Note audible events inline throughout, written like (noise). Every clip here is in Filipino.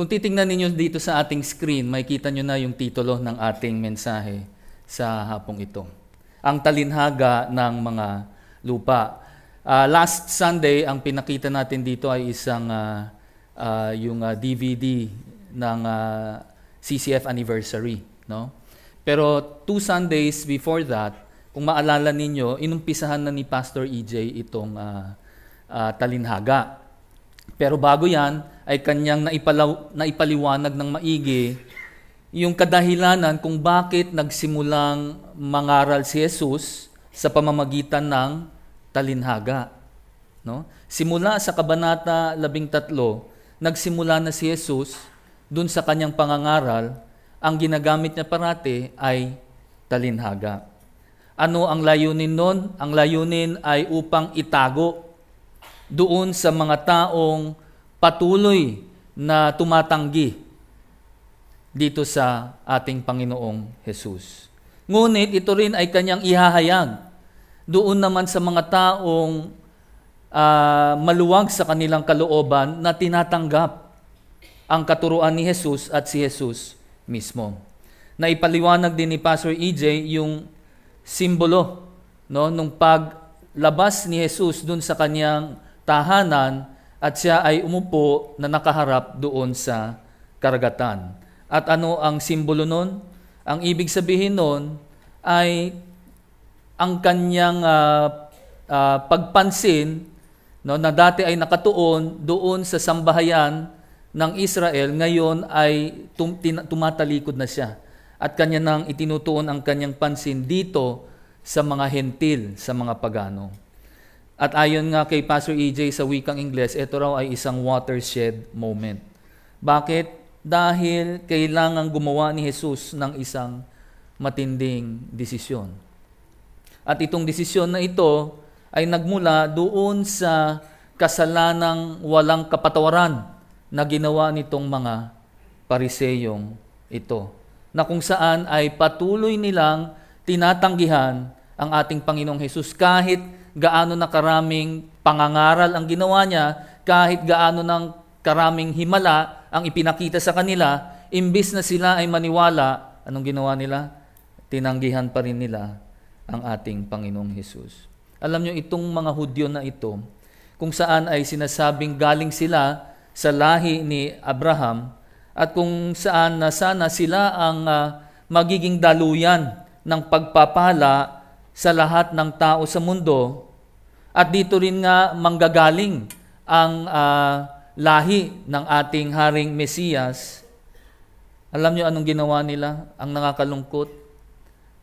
Kung titingnan ninyo dito sa ating screen, makikita nyo na yung titulo ng ating mensahe sa hapong ito. Ang talinhaga ng mga lupa. Uh, last Sunday, ang pinakita natin dito ay isang uh, uh, yung uh, DVD ng uh, CCF anniversary, no? Pero two Sundays before that, kung maalala ninyo, inumpisahan na ni Pastor EJ itong uh, uh, talinhaga. Pero bago 'yan, ay kanyang naipalaw, naipaliwanag ng maigi yung kadahilanan kung bakit nagsimulang mangaral si Jesus sa pamamagitan ng talinhaga. No? Simula sa Kabanata 13, nagsimula na si Jesus dun sa kanyang pangangaral, ang ginagamit niya parati ay talinhaga. Ano ang layunin nun? Ang layunin ay upang itago doon sa mga taong patuloy na tumatanggi dito sa ating Panginoong Hesus. Ngunit ito rin ay kanyang ihahayag doon naman sa mga taong uh, maluwag sa kanilang kalooban na tinatanggap ang katuruan ni Jesus at si Jesus mismo. Naipaliwanag din ni Pastor EJ yung simbolo no nung paglabas ni Jesus doon sa kanyang tahanan at siya ay umupo na nakaharap doon sa karagatan. At ano ang simbolo nun? Ang ibig sabihin nun ay ang kanyang uh, uh, pagpansin no, na dati ay nakatuon doon sa sambahayan ng Israel, ngayon ay tum- tumatalikod na siya. At kanya nang itinutuon ang kanyang pansin dito sa mga hentil, sa mga pagano. At ayon nga kay Pastor EJ sa wikang Ingles, ito raw ay isang watershed moment. Bakit? Dahil kailangan gumawa ni Jesus ng isang matinding desisyon. At itong desisyon na ito ay nagmula doon sa kasalanang walang kapatawaran na ginawa nitong mga pariseyong ito. Na kung saan ay patuloy nilang tinatanggihan ang ating Panginoong Hesus kahit gaano na karaming pangangaral ang ginawa niya, kahit gaano ng karaming himala ang ipinakita sa kanila, imbis na sila ay maniwala, anong ginawa nila? Tinanggihan pa rin nila ang ating Panginoong Hesus. Alam nyo, itong mga Hudyo na ito, kung saan ay sinasabing galing sila sa lahi ni Abraham at kung saan na sana sila ang uh, magiging daluyan ng pagpapala sa lahat ng tao sa mundo at dito rin nga manggagaling ang uh, lahi ng ating Haring Mesiyas. Alam niyo anong ginawa nila? Ang nakakalungkot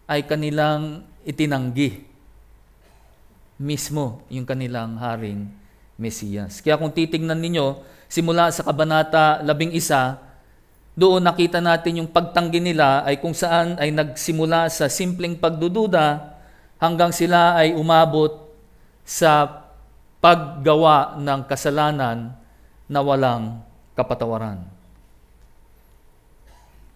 ay kanilang itinanggi mismo yung kanilang Haring Mesiyas. Kaya kung titingnan ninyo, simula sa Kabanata 11, doon nakita natin yung pagtanggi nila ay kung saan ay nagsimula sa simpleng pagdududa hanggang sila ay umabot sa paggawa ng kasalanan na walang kapatawaran.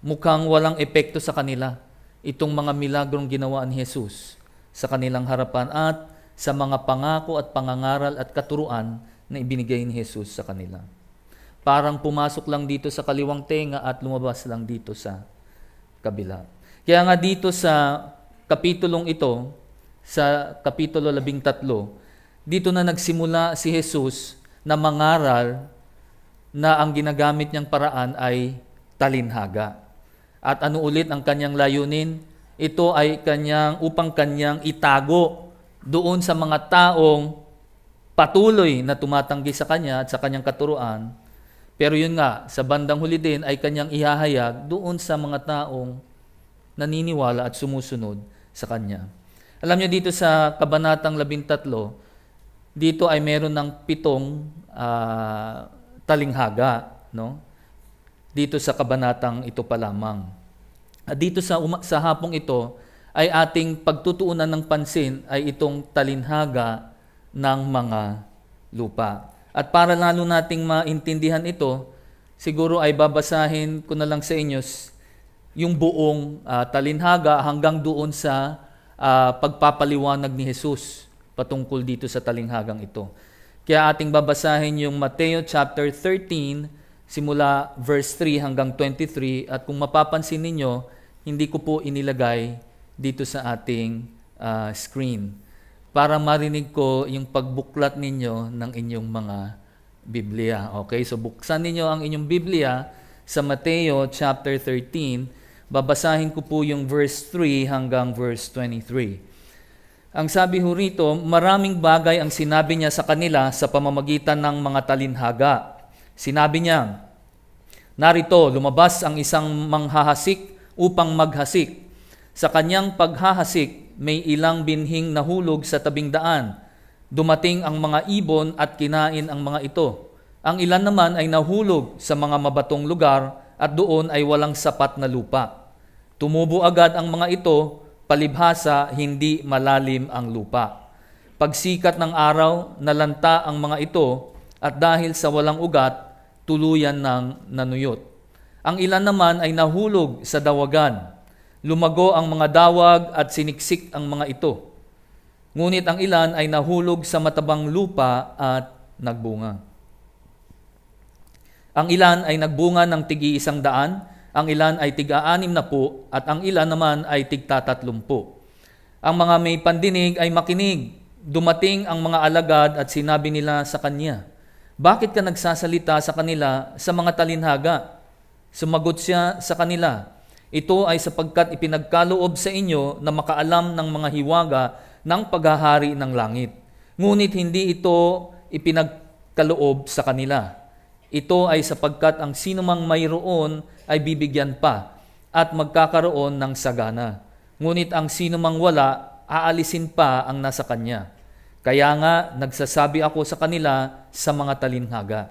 Mukhang walang epekto sa kanila itong mga milagrong ginawa ni Jesus sa kanilang harapan at sa mga pangako at pangangaral at katuruan na ibinigay ni Jesus sa kanila. Parang pumasok lang dito sa kaliwang tenga at lumabas lang dito sa kabila. Kaya nga dito sa kapitulong ito, sa Kapitulo 13, dito na nagsimula si Jesus na mangaral na ang ginagamit niyang paraan ay talinhaga. At ano ulit ang kanyang layunin? Ito ay kanyang upang kanyang itago doon sa mga taong patuloy na tumatanggi sa kanya at sa kanyang katuruan. Pero yun nga, sa bandang huli din ay kanyang ihahayag doon sa mga taong naniniwala at sumusunod sa kanya. Alam niyo dito sa Kabanatang 13, dito ay meron ng pitong uh, talinghaga. No? Dito sa Kabanatang ito pa lamang. At dito sa, uma- sa hapong ito ay ating pagtutuunan ng pansin ay itong talinhaga ng mga lupa. At para lalo nating maintindihan ito, siguro ay babasahin ko na lang sa inyo yung buong uh, ah, talinhaga hanggang doon sa uh, pagpapaliwanag ni Jesus patungkol dito sa talinghagang ito. Kaya ating babasahin yung Mateo chapter 13 simula verse 3 hanggang 23 at kung mapapansin ninyo, hindi ko po inilagay dito sa ating uh, screen para marinig ko yung pagbuklat ninyo ng inyong mga Biblia. Okay, so buksan ninyo ang inyong Biblia sa Mateo chapter 13 Babasahin ko po yung verse 3 hanggang verse 23. Ang sabi ho rito, maraming bagay ang sinabi niya sa kanila sa pamamagitan ng mga talinhaga. Sinabi niya, Narito, lumabas ang isang manghahasik upang maghasik. Sa kanyang paghahasik, may ilang binhing nahulog sa tabing daan. Dumating ang mga ibon at kinain ang mga ito. Ang ilan naman ay nahulog sa mga mabatong lugar at doon ay walang sapat na lupa. Tumubo agad ang mga ito, palibhasa hindi malalim ang lupa. Pagsikat ng araw, nalanta ang mga ito at dahil sa walang ugat, tuluyan ng nanuyot. Ang ilan naman ay nahulog sa dawagan. Lumago ang mga dawag at siniksik ang mga ito. Ngunit ang ilan ay nahulog sa matabang lupa at nagbunga. Ang ilan ay nagbunga ng tigi isang daan, ang ilan ay tiga-anim na po at ang ilan naman ay tigtatatlumpo. Ang mga may pandinig ay makinig. Dumating ang mga alagad at sinabi nila sa kanya, Bakit ka nagsasalita sa kanila sa mga talinhaga? Sumagot siya sa kanila, Ito ay sapagkat ipinagkaloob sa inyo na makaalam ng mga hiwaga ng paghahari ng langit. Ngunit hindi ito ipinagkaloob sa kanila ito ay sapagkat ang sinumang mayroon ay bibigyan pa at magkakaroon ng sagana. Ngunit ang sinumang wala, aalisin pa ang nasa kanya. Kaya nga nagsasabi ako sa kanila sa mga talinhaga.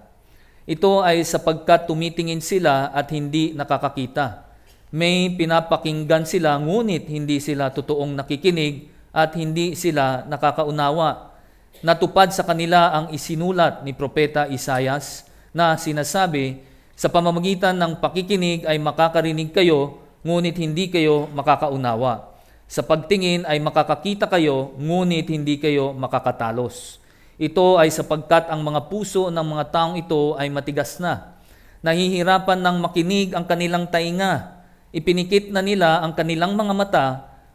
Ito ay sapagkat tumitingin sila at hindi nakakakita. May pinapakinggan sila ngunit hindi sila totoong nakikinig at hindi sila nakakaunawa. Natupad sa kanila ang isinulat ni Propeta Isayas na sinasabi, sa pamamagitan ng pakikinig ay makakarinig kayo, ngunit hindi kayo makakaunawa. Sa pagtingin ay makakakita kayo, ngunit hindi kayo makakatalos. Ito ay sapagkat ang mga puso ng mga taong ito ay matigas na. Nahihirapan ng makinig ang kanilang tainga. Ipinikit na nila ang kanilang mga mata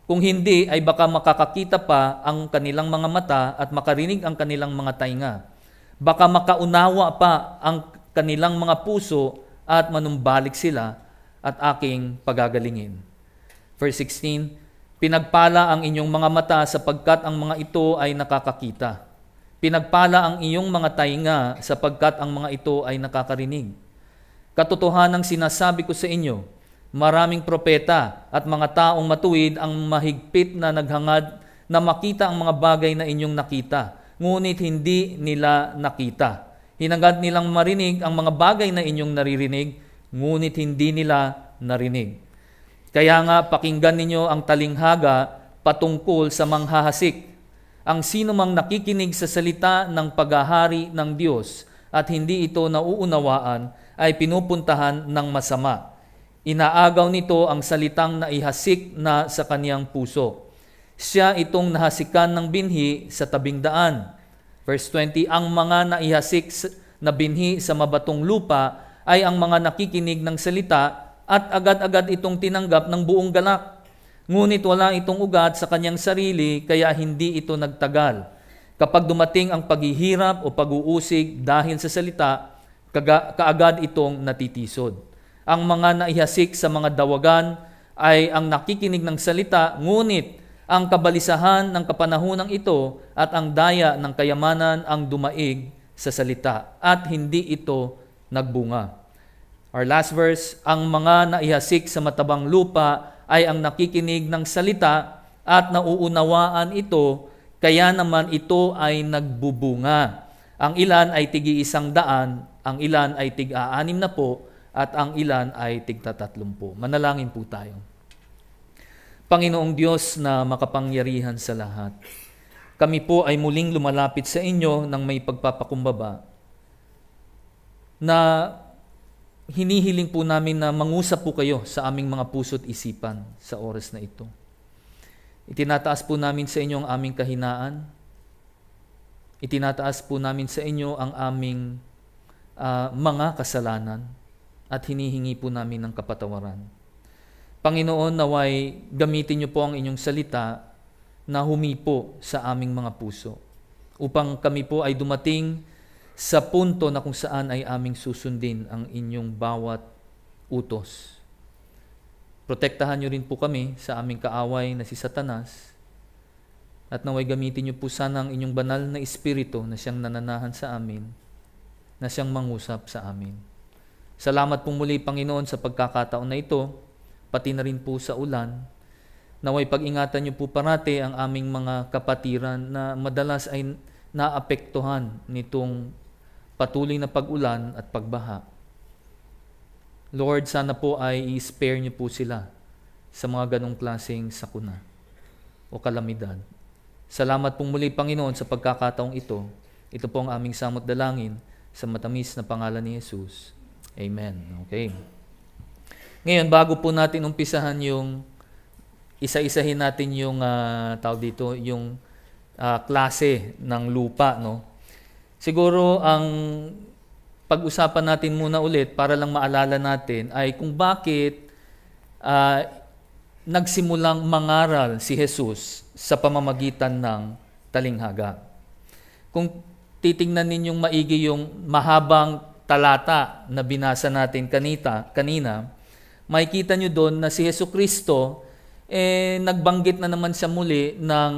kung hindi ay baka makakakita pa ang kanilang mga mata at makarinig ang kanilang mga tainga. Baka makaunawa pa ang kanilang mga puso at manumbalik sila at aking pagagalingin. Verse 16, Pinagpala ang inyong mga mata sapagkat ang mga ito ay nakakakita. Pinagpala ang inyong mga tainga sapagkat ang mga ito ay nakakarinig. Katotohanan Katotohanang sinasabi ko sa inyo, maraming propeta at mga taong matuwid ang mahigpit na naghangad na makita ang mga bagay na inyong nakita ngunit hindi nila nakita. Hinanggat nilang marinig ang mga bagay na inyong naririnig, ngunit hindi nila narinig. Kaya nga pakinggan ninyo ang talinghaga patungkol sa manghahasik. Ang sino mang nakikinig sa salita ng paghahari ng Diyos at hindi ito nauunawaan ay pinupuntahan ng masama. Inaagaw nito ang salitang naihasik na sa kaniyang puso siya itong nahasikan ng binhi sa tabing daan. Verse 20, ang mga naihasik na binhi sa mabatong lupa ay ang mga nakikinig ng salita at agad-agad itong tinanggap ng buong ganak. Ngunit wala itong ugat sa kanyang sarili kaya hindi ito nagtagal. Kapag dumating ang paghihirap o pag-uusig dahil sa salita, kaagad itong natitisod. Ang mga naihasik sa mga dawagan ay ang nakikinig ng salita, ngunit ang kabalisahan ng kapanahunang ito at ang daya ng kayamanan ang dumaig sa salita at hindi ito nagbunga. Our last verse, ang mga naihasik sa matabang lupa ay ang nakikinig ng salita at nauunawaan ito, kaya naman ito ay nagbubunga. Ang ilan ay tigi isang daan, ang ilan ay tig-aanim na po, at ang ilan ay tigtatlumpung. Manalangin po tayo. Panginoong Diyos na makapangyarihan sa lahat. Kami po ay muling lumalapit sa inyo ng may pagpapakumbaba na hinihiling po namin na mangusap po kayo sa aming mga puso't isipan sa oras na ito. Itinataas po namin sa inyo ang aming kahinaan. Itinataas po namin sa inyo ang aming uh, mga kasalanan at hinihingi po namin ng kapatawaran. Panginoon, naway gamitin niyo po ang inyong salita na humipo sa aming mga puso upang kami po ay dumating sa punto na kung saan ay aming susundin ang inyong bawat utos. Protektahan niyo rin po kami sa aming kaaway na si Satanas at naway gamitin niyo po sana ang inyong banal na espiritu na siyang nananahan sa amin, na siyang mangusap sa amin. Salamat po muli, Panginoon, sa pagkakataon na ito pati na rin po sa ulan. Naway pag-ingatan niyo po parate ang aming mga kapatiran na madalas ay naapektuhan nitong patuloy na pag-ulan at pagbaha. Lord, sana po ay i-spare niyo po sila sa mga ganong klaseng sakuna o kalamidad. Salamat pong muli, Panginoon, sa pagkakataong ito. Ito po ang aming samot dalangin sa matamis na pangalan ni Jesus. Amen. Okay. Ngayon, bago po natin umpisahan yung isa-isahin natin yung uh, tawag dito, yung uh, klase ng lupa, no? Siguro ang pag-usapan natin muna ulit para lang maalala natin ay kung bakit uh, nagsimulang mangaral si Jesus sa pamamagitan ng talinghaga. Kung titingnan ninyong maigi yung mahabang talata na binasa natin kanita, kanina, makikita nyo doon na si Yesu Kristo, eh, nagbanggit na naman siya muli ng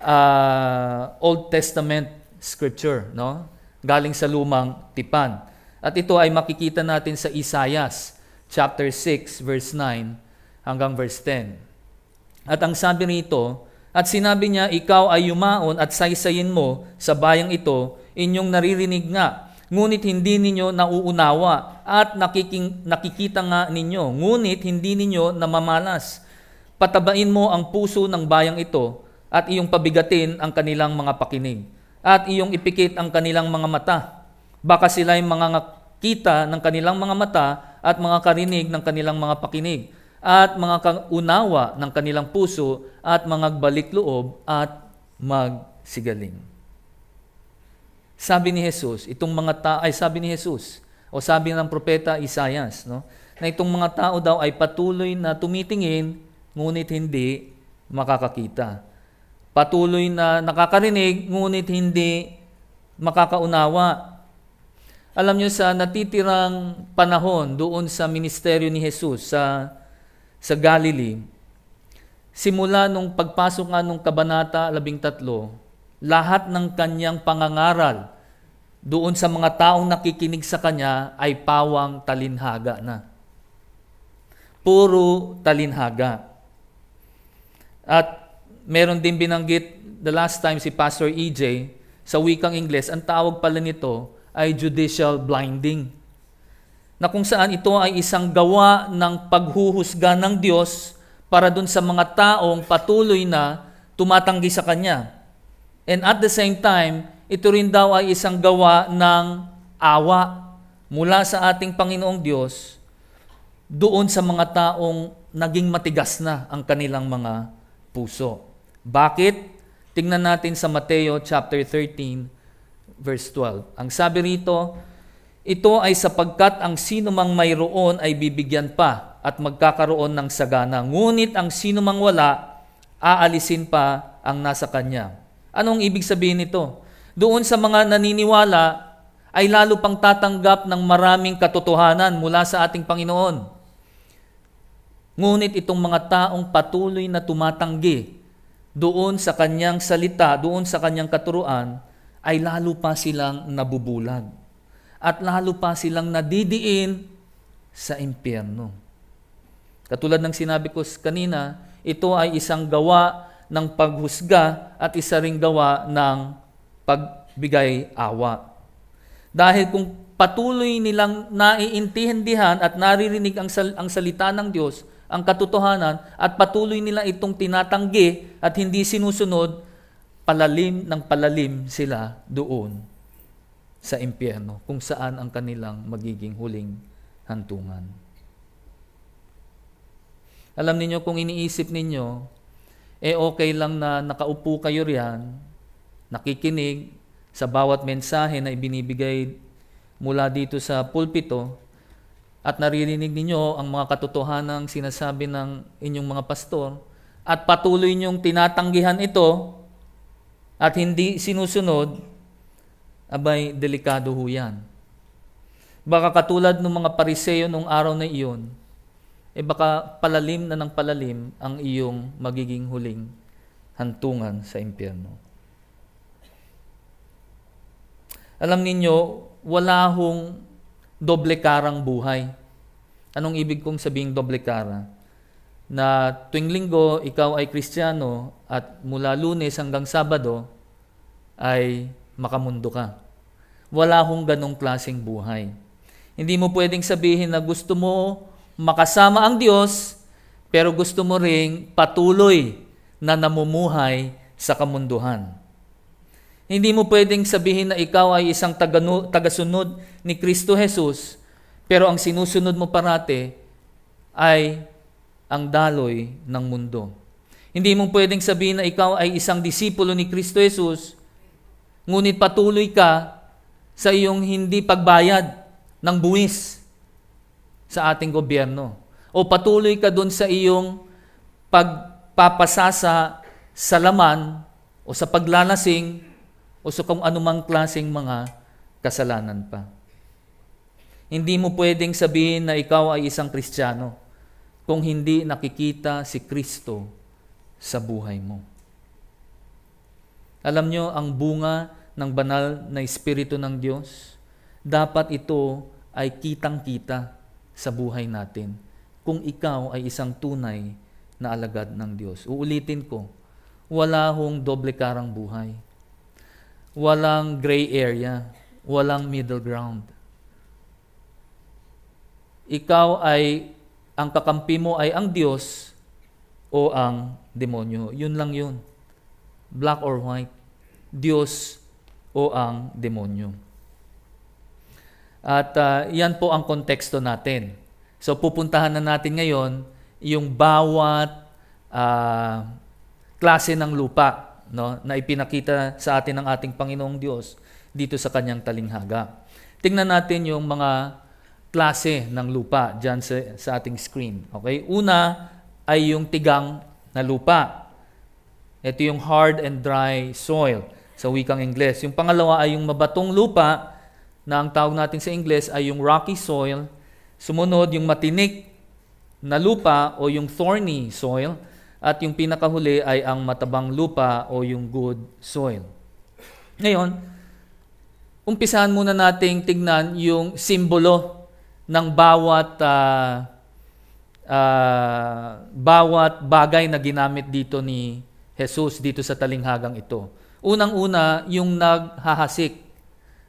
uh, Old Testament scripture, no? galing sa lumang tipan. At ito ay makikita natin sa Isaiah chapter 6 verse 9 hanggang verse 10. At ang sabi rito, at sinabi niya, ikaw ay yumaon at saysayin mo sa bayang ito, inyong naririnig nga ngunit hindi ninyo nauunawa at nakiking, nakikita nga ninyo, ngunit hindi ninyo namamalas. Patabain mo ang puso ng bayang ito at iyong pabigatin ang kanilang mga pakinig at iyong ipikit ang kanilang mga mata. Baka sila'y mga kita ng kanilang mga mata at mga karinig ng kanilang mga pakinig at mga kaunawa ng kanilang puso at mga balikloob at magsigaling. Sabi ni Jesus, itong mga tao, ay sabi ni Jesus, o sabi ng propeta Isayas, no? na itong mga tao daw ay patuloy na tumitingin, ngunit hindi makakakita. Patuloy na nakakarinig, ngunit hindi makakaunawa. Alam nyo sa natitirang panahon doon sa ministeryo ni Jesus sa, sa Galilee, simula nung pagpasok nga nung Kabanata 13, lahat ng kanyang pangangaral doon sa mga taong nakikinig sa kanya ay pawang talinhaga na. Puro talinhaga. At meron din binanggit the last time si Pastor EJ sa wikang Ingles, ang tawag pala nito ay judicial blinding. Na kung saan ito ay isang gawa ng paghuhusga ng Diyos para doon sa mga taong patuloy na tumatanggi sa Kanya. And at the same time, ito rin daw ay isang gawa ng awa mula sa ating Panginoong Diyos doon sa mga taong naging matigas na ang kanilang mga puso. Bakit? Tingnan natin sa Mateo chapter 13 verse 12. Ang sabi rito, ito ay sapagkat ang sino mang mayroon ay bibigyan pa at magkakaroon ng sagana. Ngunit ang sino mang wala, aalisin pa ang nasa kanya. Anong ibig sabihin nito? Doon sa mga naniniwala ay lalo pang tatanggap ng maraming katotohanan mula sa ating Panginoon. Ngunit itong mga taong patuloy na tumatanggi doon sa kanyang salita, doon sa kanyang katuruan, ay lalo pa silang nabubulag. At lalo pa silang nadidiin sa impyerno. Katulad ng sinabi ko kanina, ito ay isang gawa ng paghusga at isa ring gawa ng pagbigay awa. Dahil kung patuloy nilang naiintindihan at naririnig ang, sal- ang salita ng Diyos, ang katotohanan, at patuloy nila itong tinatanggi at hindi sinusunod, palalim ng palalim sila doon sa impyerno kung saan ang kanilang magiging huling hantungan. Alam niyo kung iniisip ninyo eh okay lang na nakaupo kayo riyan, nakikinig sa bawat mensahe na ibinibigay mula dito sa pulpito at naririnig ninyo ang mga katotohanang sinasabi ng inyong mga pastor at patuloy niyong tinatanggihan ito at hindi sinusunod, abay delikado ho yan. Baka katulad ng mga pariseo nung araw na iyon, eh baka palalim na ng palalim ang iyong magiging huling hantungan sa impyerno. Alam ninyo, wala hong doble karang buhay. Anong ibig kong sabing doble kara? Na tuwing linggo, ikaw ay kristyano at mula lunes hanggang sabado ay makamundo ka. Wala hong ganong klaseng buhay. Hindi mo pwedeng sabihin na gusto mo makasama ang Diyos, pero gusto mo ring patuloy na namumuhay sa kamunduhan. Hindi mo pwedeng sabihin na ikaw ay isang tagasunod ni Kristo Jesus, pero ang sinusunod mo parate ay ang daloy ng mundo. Hindi mo pwedeng sabihin na ikaw ay isang disipulo ni Kristo Jesus, ngunit patuloy ka sa iyong hindi pagbayad ng buwis sa ating gobyerno. O patuloy ka doon sa iyong pagpapasasa sa laman o sa paglalasing o sa kung anumang klaseng mga kasalanan pa. Hindi mo pwedeng sabihin na ikaw ay isang Kristiyano kung hindi nakikita si Kristo sa buhay mo. Alam nyo, ang bunga ng banal na Espiritu ng Diyos, dapat ito ay kitang-kita sa buhay natin kung ikaw ay isang tunay na alagad ng Diyos. Uulitin ko, wala hong doble karang buhay. Walang gray area. Walang middle ground. Ikaw ay, ang kakampi mo ay ang Diyos o ang demonyo. Yun lang yun. Black or white. Diyos o ang demonyo. At uh, yan po ang konteksto natin. So pupuntahan na natin ngayon yung bawat uh, klase ng lupa no, na ipinakita sa atin ng ating Panginoong Diyos dito sa kanyang talinghaga. Tingnan natin yung mga klase ng lupa dyan sa, sa ating screen. Okay? Una ay yung tigang na lupa. Ito yung hard and dry soil sa wikang Ingles. Yung pangalawa ay yung mabatong lupa na ang tawag natin sa Ingles ay yung rocky soil, sumunod yung matinik na lupa o yung thorny soil, at yung pinakahuli ay ang matabang lupa o yung good soil. Ngayon, umpisahan muna nating tignan yung simbolo ng bawat uh, uh, bawat bagay na ginamit dito ni Jesus dito sa talinghagang ito. Unang-una, yung naghahasik,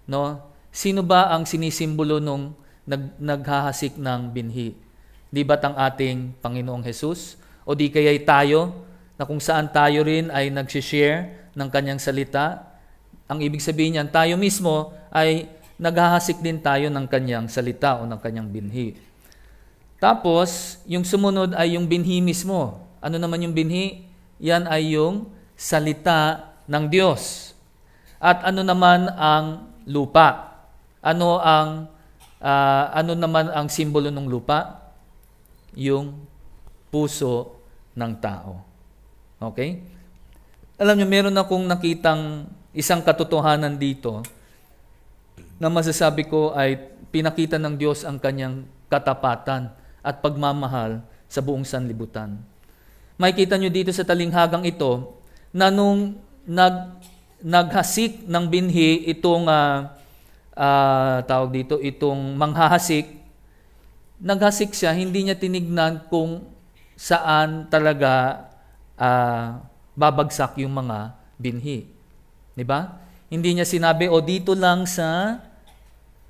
no? Sino ba ang sinisimbolo nung nag, naghahasik ng binhi? Di ba't ang ating Panginoong Hesus? O di kaya'y tayo na kung saan tayo rin ay nagsishare ng kanyang salita? Ang ibig sabihin niyan, tayo mismo ay naghahasik din tayo ng kanyang salita o ng kanyang binhi. Tapos, yung sumunod ay yung binhi mismo. Ano naman yung binhi? Yan ay yung salita ng Diyos. At ano naman ang lupa? Ano ang uh, ano naman ang simbolo ng lupa? Yung puso ng tao. Okay? Alam niyo, meron akong nakitang isang katotohanan dito na masasabi ko ay pinakita ng Diyos ang kanyang katapatan at pagmamahal sa buong sanlibutan. Makikita niyo dito sa talinghagang ito na nung nag, naghasik ng binhi itong uh, uh, tawag dito, itong manghahasik, naghasik siya, hindi niya tinignan kung saan talaga uh, babagsak yung mga binhi. Di ba? Hindi niya sinabi, o dito lang sa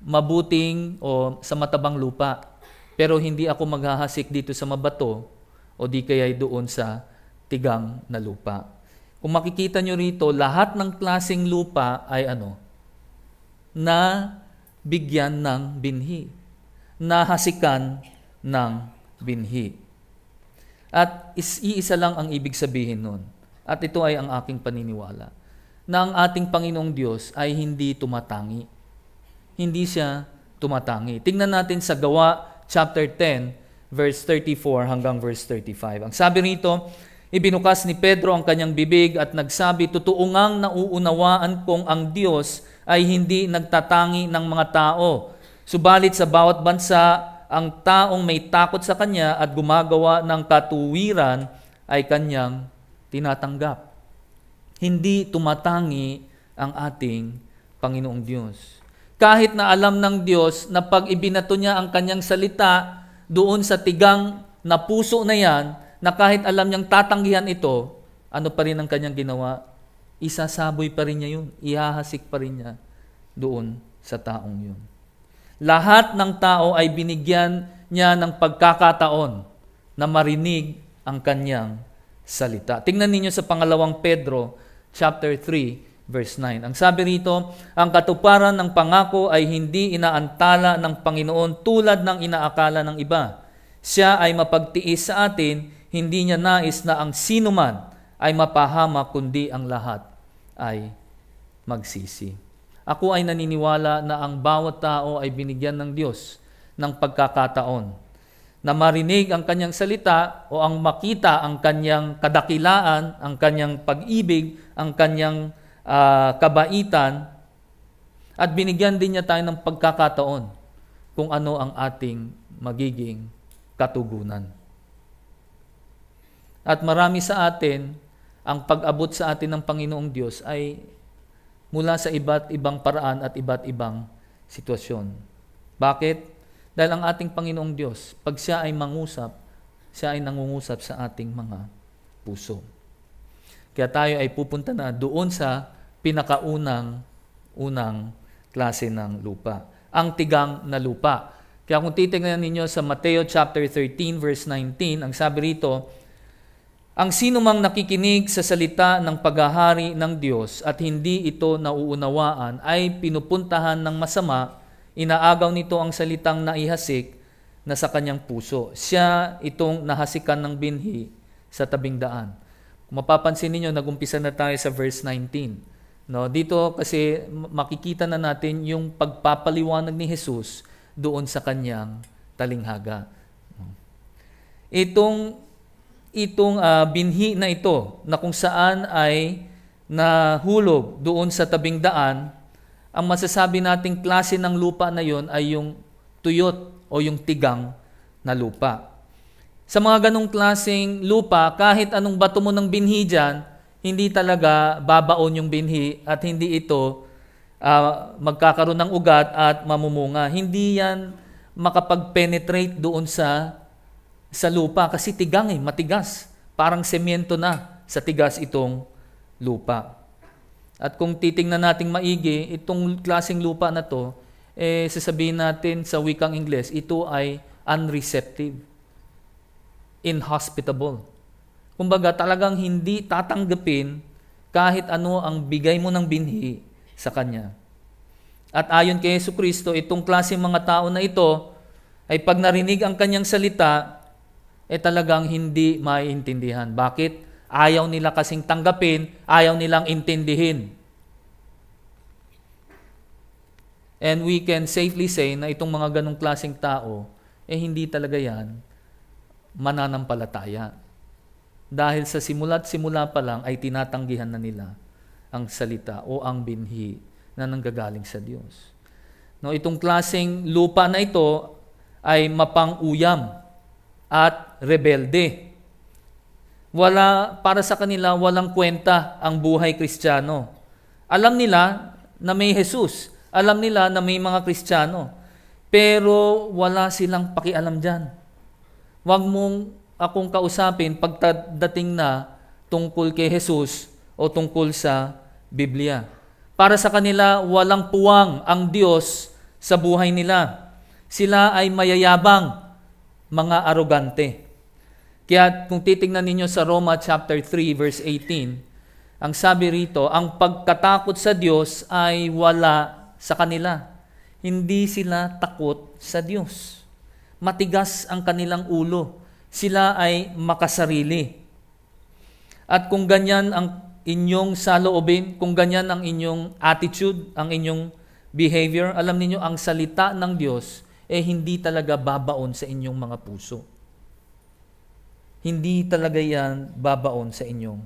mabuting o sa matabang lupa. Pero hindi ako maghahasik dito sa mabato o di kaya doon sa tigang na lupa. Kung makikita nyo rito, lahat ng klasing lupa ay ano? na bigyan ng binhi, na hasikan ng binhi. At iisa lang ang ibig sabihin nun. At ito ay ang aking paniniwala na ang ating Panginoong Diyos ay hindi tumatangi. Hindi siya tumatangi. Tingnan natin sa Gawa chapter 10 verse 34 hanggang verse 35. Ang sabi rito, ibinukas ni Pedro ang kanyang bibig at nagsabi, Totoo ngang nauunawaan kong ang Diyos ay hindi nagtatangi ng mga tao. Subalit sa bawat bansa, ang taong may takot sa kanya at gumagawa ng katuwiran ay kanyang tinatanggap. Hindi tumatangi ang ating Panginoong Diyos. Kahit na alam ng Diyos na pag ibinato niya ang kanyang salita doon sa tigang na puso na yan, na kahit alam niyang tatanggihan ito, ano pa rin ang kanyang ginawa? isasaboy pa rin niya yun. Ihahasik pa rin niya doon sa taong yun. Lahat ng tao ay binigyan niya ng pagkakataon na marinig ang kanyang salita. Tingnan ninyo sa pangalawang Pedro chapter 3 verse 9. Ang sabi rito, ang katuparan ng pangako ay hindi inaantala ng Panginoon tulad ng inaakala ng iba. Siya ay mapagtiis sa atin, hindi niya nais na ang sinuman ay mapahama kundi ang lahat ay magsisi. Ako ay naniniwala na ang bawat tao ay binigyan ng Diyos ng pagkakataon na marinig ang kanyang salita o ang makita ang kanyang kadakilaan, ang kanyang pag-ibig, ang kanyang uh, kabaitan at binigyan din niya tayo ng pagkakataon kung ano ang ating magiging katugunan. At marami sa atin ang pag-abot sa atin ng Panginoong Diyos ay mula sa iba't ibang paraan at iba't ibang sitwasyon. Bakit? Dahil ang ating Panginoong Diyos, pag siya ay mangusap, siya ay nangungusap sa ating mga puso. Kaya tayo ay pupunta na doon sa pinakaunang unang klase ng lupa. Ang tigang na lupa. Kaya kung titingnan ninyo sa Mateo chapter 13 verse 19, ang sabi rito, ang sino mang nakikinig sa salita ng paghahari ng Diyos at hindi ito nauunawaan ay pinupuntahan ng masama, inaagaw nito ang salitang naihasik na sa kanyang puso. Siya itong nahasikan ng binhi sa tabing daan. Kung mapapansin ninyo, nagumpisa na tayo sa verse 19. No, dito kasi makikita na natin yung pagpapaliwanag ni Jesus doon sa kanyang talinghaga. Itong itong uh, binhi na ito na kung saan ay nahulog doon sa tabing daan, ang masasabi nating klase ng lupa na yon ay yung tuyot o yung tigang na lupa. Sa mga ganong klaseng lupa, kahit anong bato mo ng binhi dyan, hindi talaga babaon yung binhi at hindi ito uh, magkakaroon ng ugat at mamumunga. Hindi yan makapag-penetrate doon sa sa lupa kasi tigang eh, matigas. Parang semento na sa tigas itong lupa. At kung titingnan nating maigi, itong klaseng lupa na to, eh, sasabihin natin sa wikang Ingles, ito ay unreceptive, inhospitable. Kumbaga talagang hindi tatanggapin kahit ano ang bigay mo ng binhi sa Kanya. At ayon kay Yesu Kristo, itong klase mga tao na ito, ay pag narinig ang kanyang salita, eh talagang hindi maiintindihan. Bakit? Ayaw nila kasing tanggapin, ayaw nilang intindihin. And we can safely say na itong mga ganong klaseng tao, eh hindi talaga yan mananampalataya. Dahil sa simula't simula pa lang ay tinatanggihan na nila ang salita o ang binhi na nanggagaling sa Diyos. No, itong klaseng lupa na ito ay mapanguyam at rebelde. Wala, para sa kanila, walang kwenta ang buhay kristyano. Alam nila na may Jesus. Alam nila na may mga kristyano. Pero wala silang pakialam dyan. Huwag mong akong kausapin pagdating na tungkol kay Jesus o tungkol sa Biblia. Para sa kanila, walang puwang ang Diyos sa buhay nila. Sila ay mayayabang mga arogante. Kaya kung titingnan ninyo sa Roma chapter 3 verse 18, ang sabi rito, ang pagkatakot sa Diyos ay wala sa kanila. Hindi sila takot sa Diyos. Matigas ang kanilang ulo. Sila ay makasarili. At kung ganyan ang inyong saloobin, kung ganyan ang inyong attitude, ang inyong behavior, alam niyo ang salita ng Diyos eh hindi talaga babaon sa inyong mga puso. Hindi talaga yan babaon sa inyong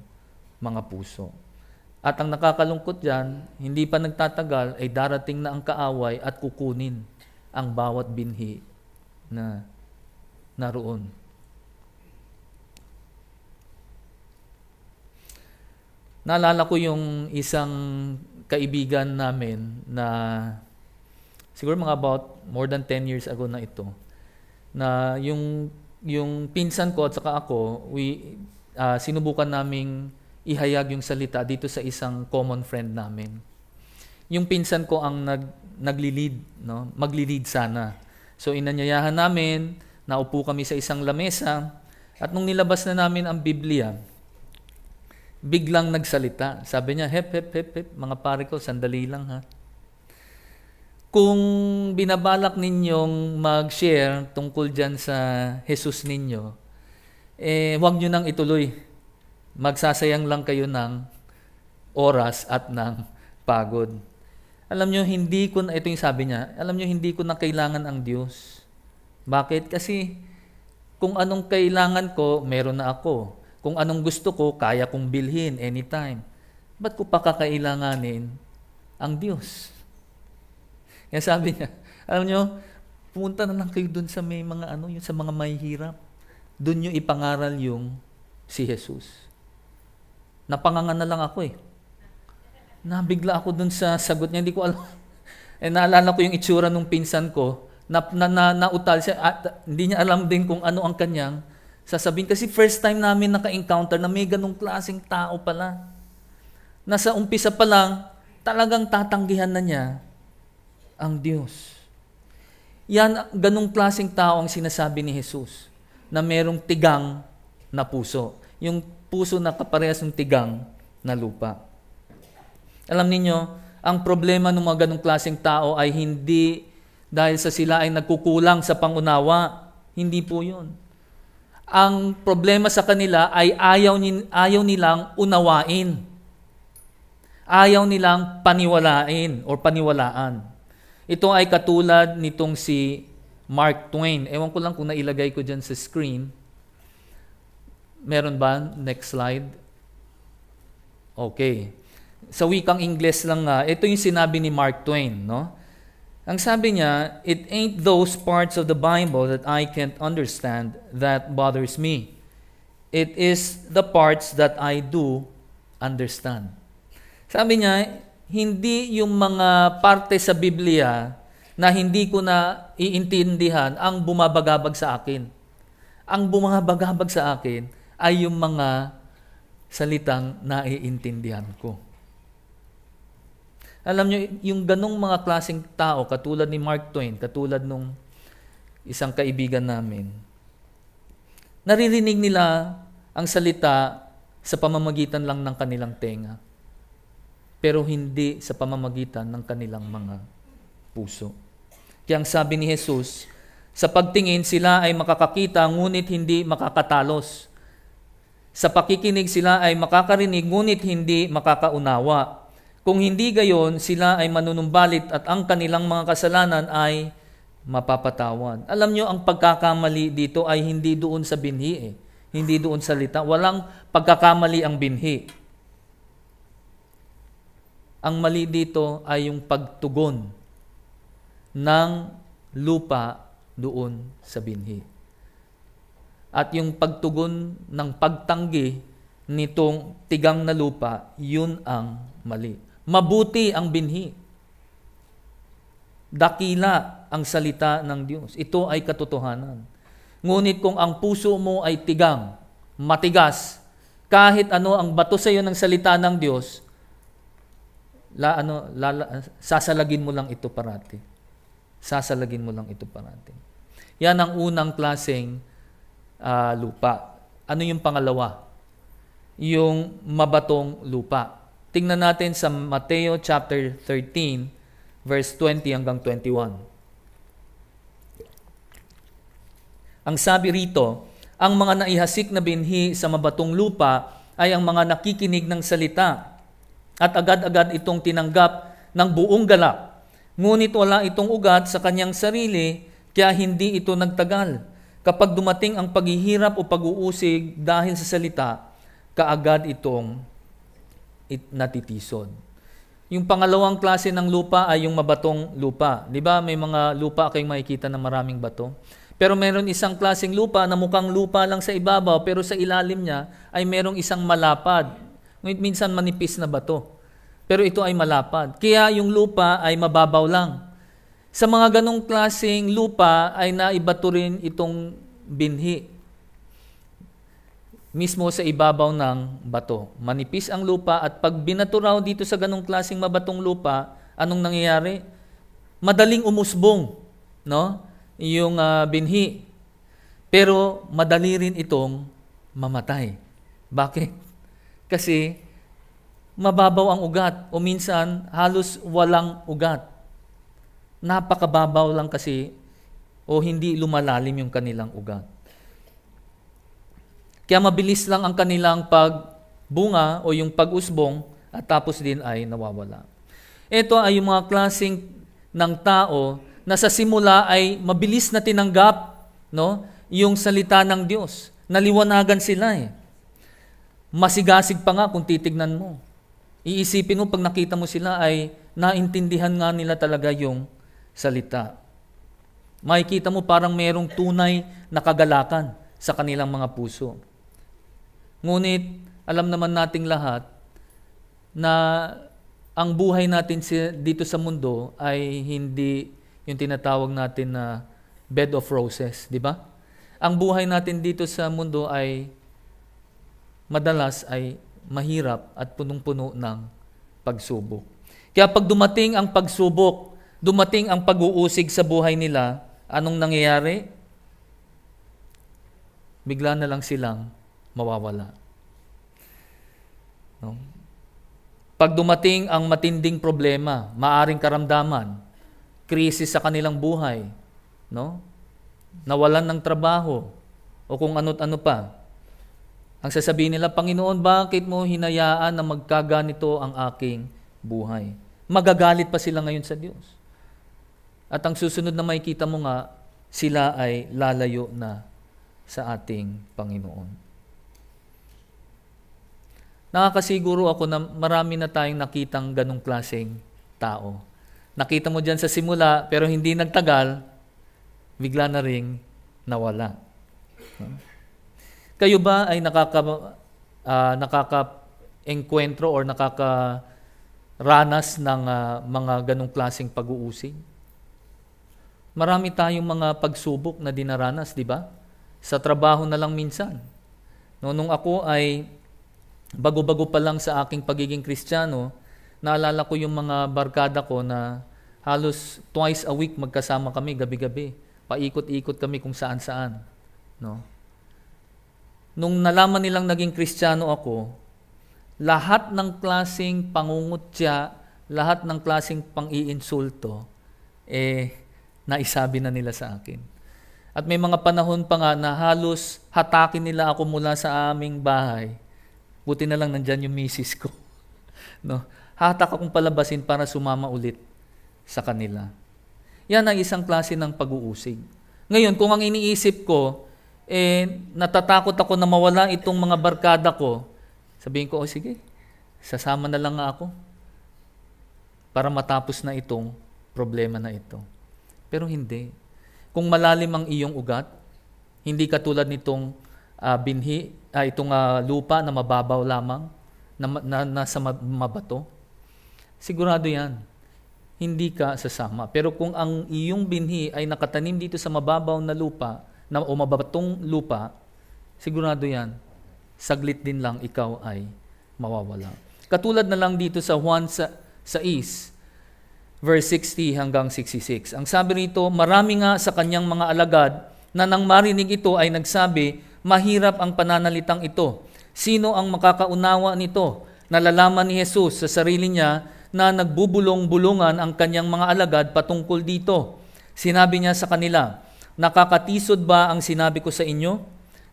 mga puso. At ang nakakalungkot yan, hindi pa nagtatagal ay darating na ang kaaway at kukunin ang bawat binhi na naroon. Naalala ko yung isang kaibigan namin na siguro mga about more than 10 years ago na ito, na yung, yung pinsan ko at saka ako, we, uh, sinubukan naming ihayag yung salita dito sa isang common friend namin. Yung pinsan ko ang nag, nagli-lead, no? magli-lead sana. So inanyayahan namin, naupo kami sa isang lamesa, at nung nilabas na namin ang Biblia, biglang nagsalita. Sabi niya, hep, hep, hep, hep, mga pare ko, sandali lang ha. Kung binabalak ninyong mag-share tungkol dyan sa Jesus ninyo, eh, wag nyo nang ituloy. Magsasayang lang kayo ng oras at ng pagod. Alam nyo, hindi ko na, ito yung sabi niya, alam nyo, hindi ko na kailangan ang Diyos. Bakit? Kasi kung anong kailangan ko, meron na ako. Kung anong gusto ko, kaya kong bilhin anytime. Ba't ko pa kakailanganin ang Diyos? Kaya sabi niya, alam niyo, pumunta na lang kayo doon sa may mga ano, yung sa mga mahihirap. Doon yung ipangaral yung si Jesus. Napangangan na lang ako eh. Nabigla ako doon sa sagot niya, hindi ko alam. (laughs) eh naalala ko yung itsura ng pinsan ko, na, na, na nautal siya, at hindi niya alam din kung ano ang kanyang sasabihin. Kasi first time namin naka-encounter na may ganong klaseng tao pala. Nasa umpisa pa lang, talagang tatanggihan na niya ang Diyos. Yan, ganong klaseng tao ang sinasabi ni Jesus na merong tigang na puso. Yung puso na kaparehas ng tigang na lupa. Alam niyo ang problema ng mga ganong klaseng tao ay hindi dahil sa sila ay nagkukulang sa pangunawa. Hindi po yun. Ang problema sa kanila ay ayaw, ayaw nilang unawain. Ayaw nilang paniwalain or paniwalaan. Ito ay katulad nitong si Mark Twain. Ewan ko lang kung nailagay ko dyan sa screen. Meron ba? Next slide. Okay. Sa wikang Ingles lang nga, ito yung sinabi ni Mark Twain, no? Ang sabi niya, it ain't those parts of the Bible that I can't understand that bothers me. It is the parts that I do understand. Sabi niya, hindi yung mga parte sa Biblia na hindi ko na iintindihan ang bumabagabag sa akin. Ang bumabagabag sa akin ay yung mga salitang naiintindihan ko. Alam nyo, yung ganong mga klaseng tao, katulad ni Mark Twain, katulad nung isang kaibigan namin, naririnig nila ang salita sa pamamagitan lang ng kanilang tenga pero hindi sa pamamagitan ng kanilang mga puso. Kaya ang sabi ni Jesus, sa pagtingin sila ay makakakita ngunit hindi makakatalos. Sa pakikinig sila ay makakarinig ngunit hindi makakaunawa. Kung hindi gayon, sila ay manunumbalit at ang kanilang mga kasalanan ay mapapatawan. Alam nyo, ang pagkakamali dito ay hindi doon sa binhi eh. Hindi doon sa lita. Walang pagkakamali ang binhi. Ang mali dito ay yung pagtugon ng lupa doon sa binhi. At yung pagtugon ng pagtanggi nitong tigang na lupa, yun ang mali. Mabuti ang binhi. Dakila ang salita ng Diyos. Ito ay katotohanan. Ngunit kung ang puso mo ay tigang, matigas, kahit ano ang bato sa iyo ng salita ng Diyos, la, ano, lala, sasalagin mo lang ito parati. Sasalagin mo lang ito parati. Yan ang unang klaseng uh, lupa. Ano yung pangalawa? Yung mabatong lupa. Tingnan natin sa Mateo chapter 13 verse 20 hanggang 21. Ang sabi rito, ang mga naihasik na binhi sa mabatong lupa ay ang mga nakikinig ng salita at agad-agad itong tinanggap ng buong galak. Ngunit wala itong ugat sa kanyang sarili kaya hindi ito nagtagal. Kapag dumating ang paghihirap o pag-uusig dahil sa salita, kaagad itong it natitison. Yung pangalawang klase ng lupa ay yung mabatong lupa. Di ba may mga lupa kayong makikita na maraming bato? Pero meron isang klaseng lupa na mukhang lupa lang sa ibabaw pero sa ilalim niya ay merong isang malapad Ngunit minsan manipis na bato. Pero ito ay malapad. Kaya yung lupa ay mababaw lang. Sa mga ganong klasing lupa ay naibato rin itong binhi. Mismo sa ibabaw ng bato. Manipis ang lupa at pag binato dito sa ganong klasing mabatong lupa, anong nangyayari? Madaling umusbong, no? Yung uh, binhi. Pero madali rin itong mamatay. Bakit? Kasi mababaw ang ugat o minsan halos walang ugat. Napakababaw lang kasi o hindi lumalalim yung kanilang ugat. Kaya mabilis lang ang kanilang pagbunga o yung pag-usbong at tapos din ay nawawala. Ito ay yung mga klasing ng tao na sa simula ay mabilis na tinanggap no, yung salita ng Diyos. Naliwanagan sila eh. Masigasig pa nga kung titignan mo. Iisipin mo pag nakita mo sila ay naintindihan nga nila talaga yung salita. Makikita mo parang merong tunay na kagalakan sa kanilang mga puso. Ngunit alam naman nating lahat na ang buhay natin dito sa mundo ay hindi yung tinatawag natin na bed of roses, di ba? Ang buhay natin dito sa mundo ay madalas ay mahirap at punong-puno ng pagsubok. Kaya pag dumating ang pagsubok, dumating ang pag-uusig sa buhay nila, anong nangyayari? Bigla na lang silang mawawala. No? Pag dumating ang matinding problema, maaring karamdaman, krisis sa kanilang buhay, no? nawalan ng trabaho, o kung ano't ano pa, ang sasabihin nila, Panginoon, bakit mo hinayaan na magkaganito ang aking buhay? Magagalit pa sila ngayon sa Diyos. At ang susunod na makikita mo nga, sila ay lalayo na sa ating Panginoon. Nakakasiguro ako na marami na tayong nakitang ganong klaseng tao. Nakita mo dyan sa simula, pero hindi nagtagal, bigla na ring nawala. Huh? Kayo ba ay nakaka, uh, ah, nakaka-enkwentro or nakaka-ranas ng uh, mga ganong klasing pag-uusig? Marami tayong mga pagsubok na dinaranas, di ba? Sa trabaho na lang minsan. No, nung ako ay bago-bago pa lang sa aking pagiging kristyano, naalala ko yung mga barkada ko na halos twice a week magkasama kami gabi-gabi. Paikot-ikot kami kung saan-saan. No? nung nalaman nilang naging kristyano ako, lahat ng klasing pangungutya, lahat ng klasing pang-iinsulto, eh, naisabi na nila sa akin. At may mga panahon pa nga na halos hatakin nila ako mula sa aming bahay. Buti na lang nandyan yung misis ko. (laughs) no? Hatak akong palabasin para sumama ulit sa kanila. Yan ang isang klase ng pag-uusig. Ngayon, kung ang iniisip ko, eh, natatakot ako na mawala itong mga barkada ko. Sabihin ko, oh, sige, sasama na lang ako para matapos na itong problema na ito. Pero hindi. Kung malalim ang iyong ugat, hindi katulad nitong uh, binhi, uh, itong uh, lupa na mababaw lamang, na, na, nasa mabato, sigurado yan, hindi ka sasama. Pero kung ang iyong binhi ay nakatanim dito sa mababaw na lupa, na o mababatong lupa, sigurado yan, saglit din lang ikaw ay mawawala. Katulad na lang dito sa Juan sa, sa verse 60 hanggang 66. Ang sabi rito, marami nga sa kanyang mga alagad na nang marinig ito ay nagsabi, mahirap ang pananalitang ito. Sino ang makakaunawa nito? Nalalaman ni Jesus sa sarili niya na nagbubulong-bulungan ang kanyang mga alagad patungkol dito. Sinabi niya sa kanila, Nakakatisod ba ang sinabi ko sa inyo?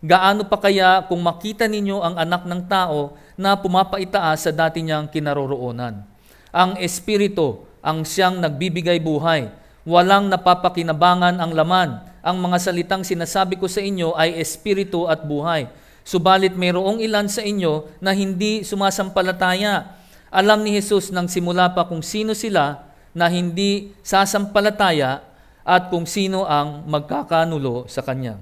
Gaano pa kaya kung makita ninyo ang anak ng tao na pumapaitaas sa dati niyang kinaroroonan? Ang Espiritu ang siyang nagbibigay buhay. Walang napapakinabangan ang laman. Ang mga salitang sinasabi ko sa inyo ay Espiritu at buhay. Subalit mayroong ilan sa inyo na hindi sumasampalataya. Alam ni Jesus nang simula pa kung sino sila na hindi sasampalataya at kung sino ang magkakanulo sa kanya.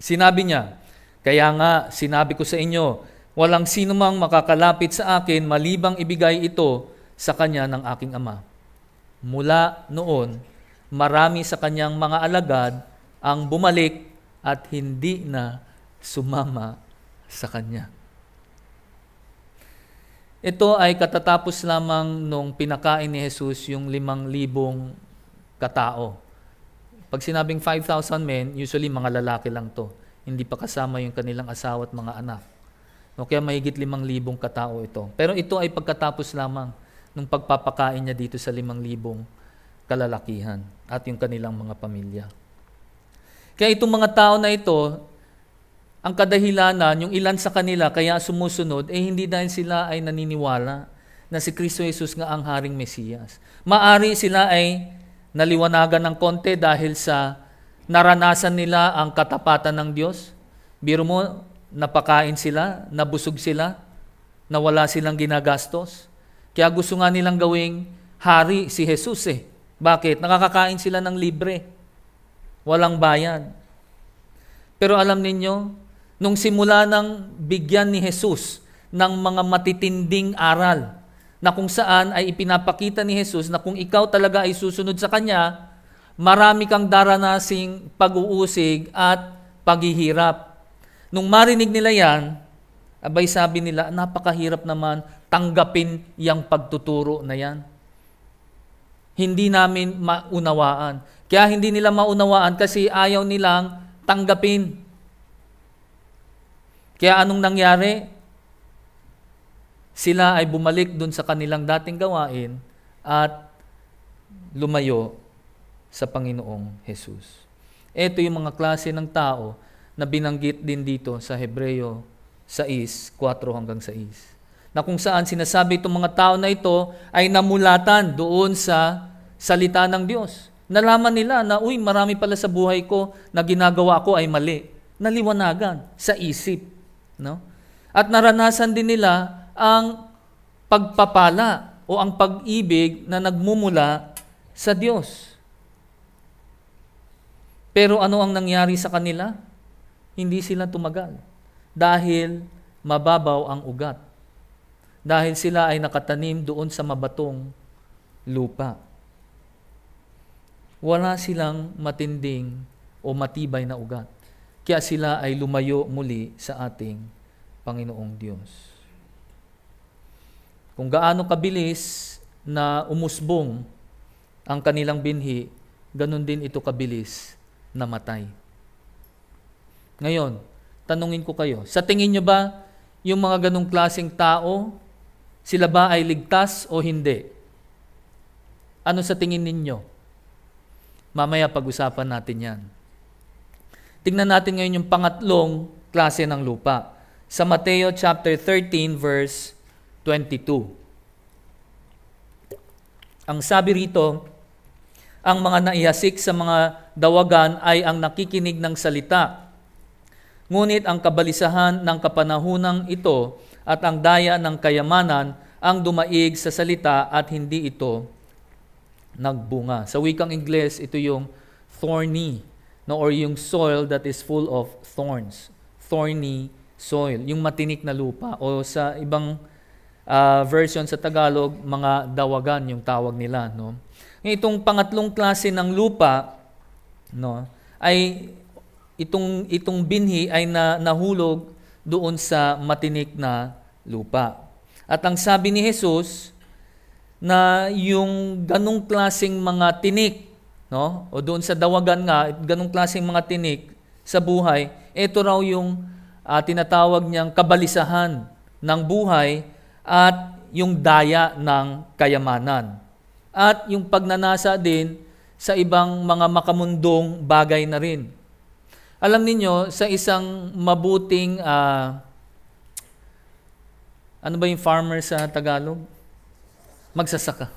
Sinabi niya, Kaya nga sinabi ko sa inyo, walang sino mang makakalapit sa akin malibang ibigay ito sa kanya ng aking ama. Mula noon, marami sa kanyang mga alagad ang bumalik at hindi na sumama sa kanya. Ito ay katatapos lamang nung pinakain ni Jesus yung limang libong katao. Pag sinabing 5,000 men, usually mga lalaki lang to. Hindi pa kasama yung kanilang asawa at mga anak. No, kaya mahigit 5,000 katao ito. Pero ito ay pagkatapos lamang ng pagpapakain niya dito sa 5,000 kalalakihan at yung kanilang mga pamilya. Kaya itong mga tao na ito, ang kadahilanan, yung ilan sa kanila kaya sumusunod, eh hindi dahil sila ay naniniwala na si Kristo Jesus nga ang Haring Mesiyas. Maari sila ay naliwanagan ng konti dahil sa naranasan nila ang katapatan ng Diyos. Biro mo, napakain sila, nabusog sila, nawala silang ginagastos. Kaya gusto nga nilang gawing hari si Jesus eh. Bakit? Nakakakain sila ng libre. Walang bayad. Pero alam ninyo, nung simula ng bigyan ni Jesus ng mga matitinding aral, na kung saan ay ipinapakita ni Jesus na kung ikaw talaga ay susunod sa Kanya, marami kang daranasing pag-uusig at paghihirap. Nung marinig nila yan, abay sabi nila, napakahirap naman tanggapin yung pagtuturo na yan. Hindi namin maunawaan. Kaya hindi nila maunawaan kasi ayaw nilang tanggapin. Kaya anong nangyari? sila ay bumalik dun sa kanilang dating gawain at lumayo sa Panginoong Jesus. Ito yung mga klase ng tao na binanggit din dito sa Hebreo 6, 4 hanggang 6 na kung saan sinasabi itong mga tao na ito ay namulatan doon sa salita ng Diyos. Nalaman nila na, uy, marami pala sa buhay ko na ginagawa ko ay mali. Naliwanagan sa isip. No? At naranasan din nila ang pagpapala o ang pag-ibig na nagmumula sa Diyos. Pero ano ang nangyari sa kanila? Hindi sila tumagal dahil mababaw ang ugat. Dahil sila ay nakatanim doon sa mabatong lupa. Wala silang matinding o matibay na ugat. Kaya sila ay lumayo muli sa ating Panginoong Diyos kung gaano kabilis na umusbong ang kanilang binhi, ganun din ito kabilis na matay. Ngayon, tanungin ko kayo, sa tingin nyo ba yung mga ganong klaseng tao, sila ba ay ligtas o hindi? Ano sa tingin ninyo? Mamaya pag-usapan natin yan. Tingnan natin ngayon yung pangatlong klase ng lupa. Sa Mateo chapter 13 verse 22. Ang sabi rito, ang mga naihasik sa mga dawagan ay ang nakikinig ng salita. Ngunit ang kabalisahan ng kapanahunang ito at ang daya ng kayamanan ang dumaig sa salita at hindi ito nagbunga. Sa wikang Ingles, ito yung thorny no, or yung soil that is full of thorns. Thorny soil, yung matinik na lupa. O sa ibang uh, version sa Tagalog, mga dawagan yung tawag nila. No? Itong pangatlong klase ng lupa no, ay itong, itong binhi ay na, nahulog doon sa matinik na lupa. At ang sabi ni Jesus na yung ganong klasing mga tinik, no? o doon sa dawagan nga, ganong klasing mga tinik sa buhay, ito raw yung uh, tinatawag niyang kabalisahan ng buhay at yung daya ng kayamanan. At yung pagnanasa din sa ibang mga makamundong bagay na rin. Alam ninyo, sa isang mabuting, uh, ano ba yung farmer sa Tagalog? Magsasaka.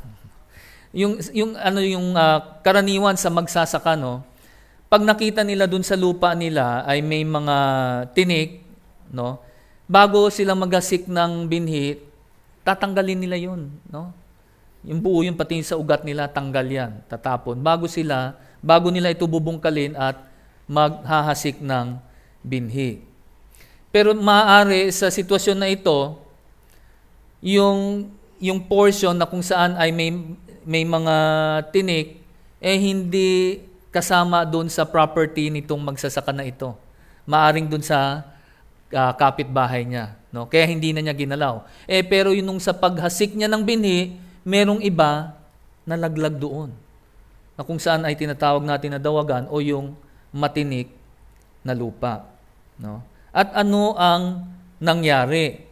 Yung, yung, ano, yung uh, karaniwan sa magsasaka, no? Pag nakita nila dun sa lupa nila ay may mga tinik, no? Bago sila magasik ng binhi, tatanggalin nila yun. No? Yung buo yun, pati sa ugat nila, tanggal yan, tatapon. Bago sila, bago nila ito bubungkalin at maghahasik ng binhi. Pero maaari sa sitwasyon na ito, yung, yung portion na kung saan ay may, may mga tinik, eh hindi kasama doon sa property nitong magsasaka na ito. Maaring doon sa uh, kapitbahay niya. No? Kaya hindi na niya ginalaw. Eh, pero yun nung sa paghasik niya ng binhi, merong iba na laglag doon. Na kung saan ay tinatawag natin na dawagan o yung matinik na lupa. No? At ano ang nangyari?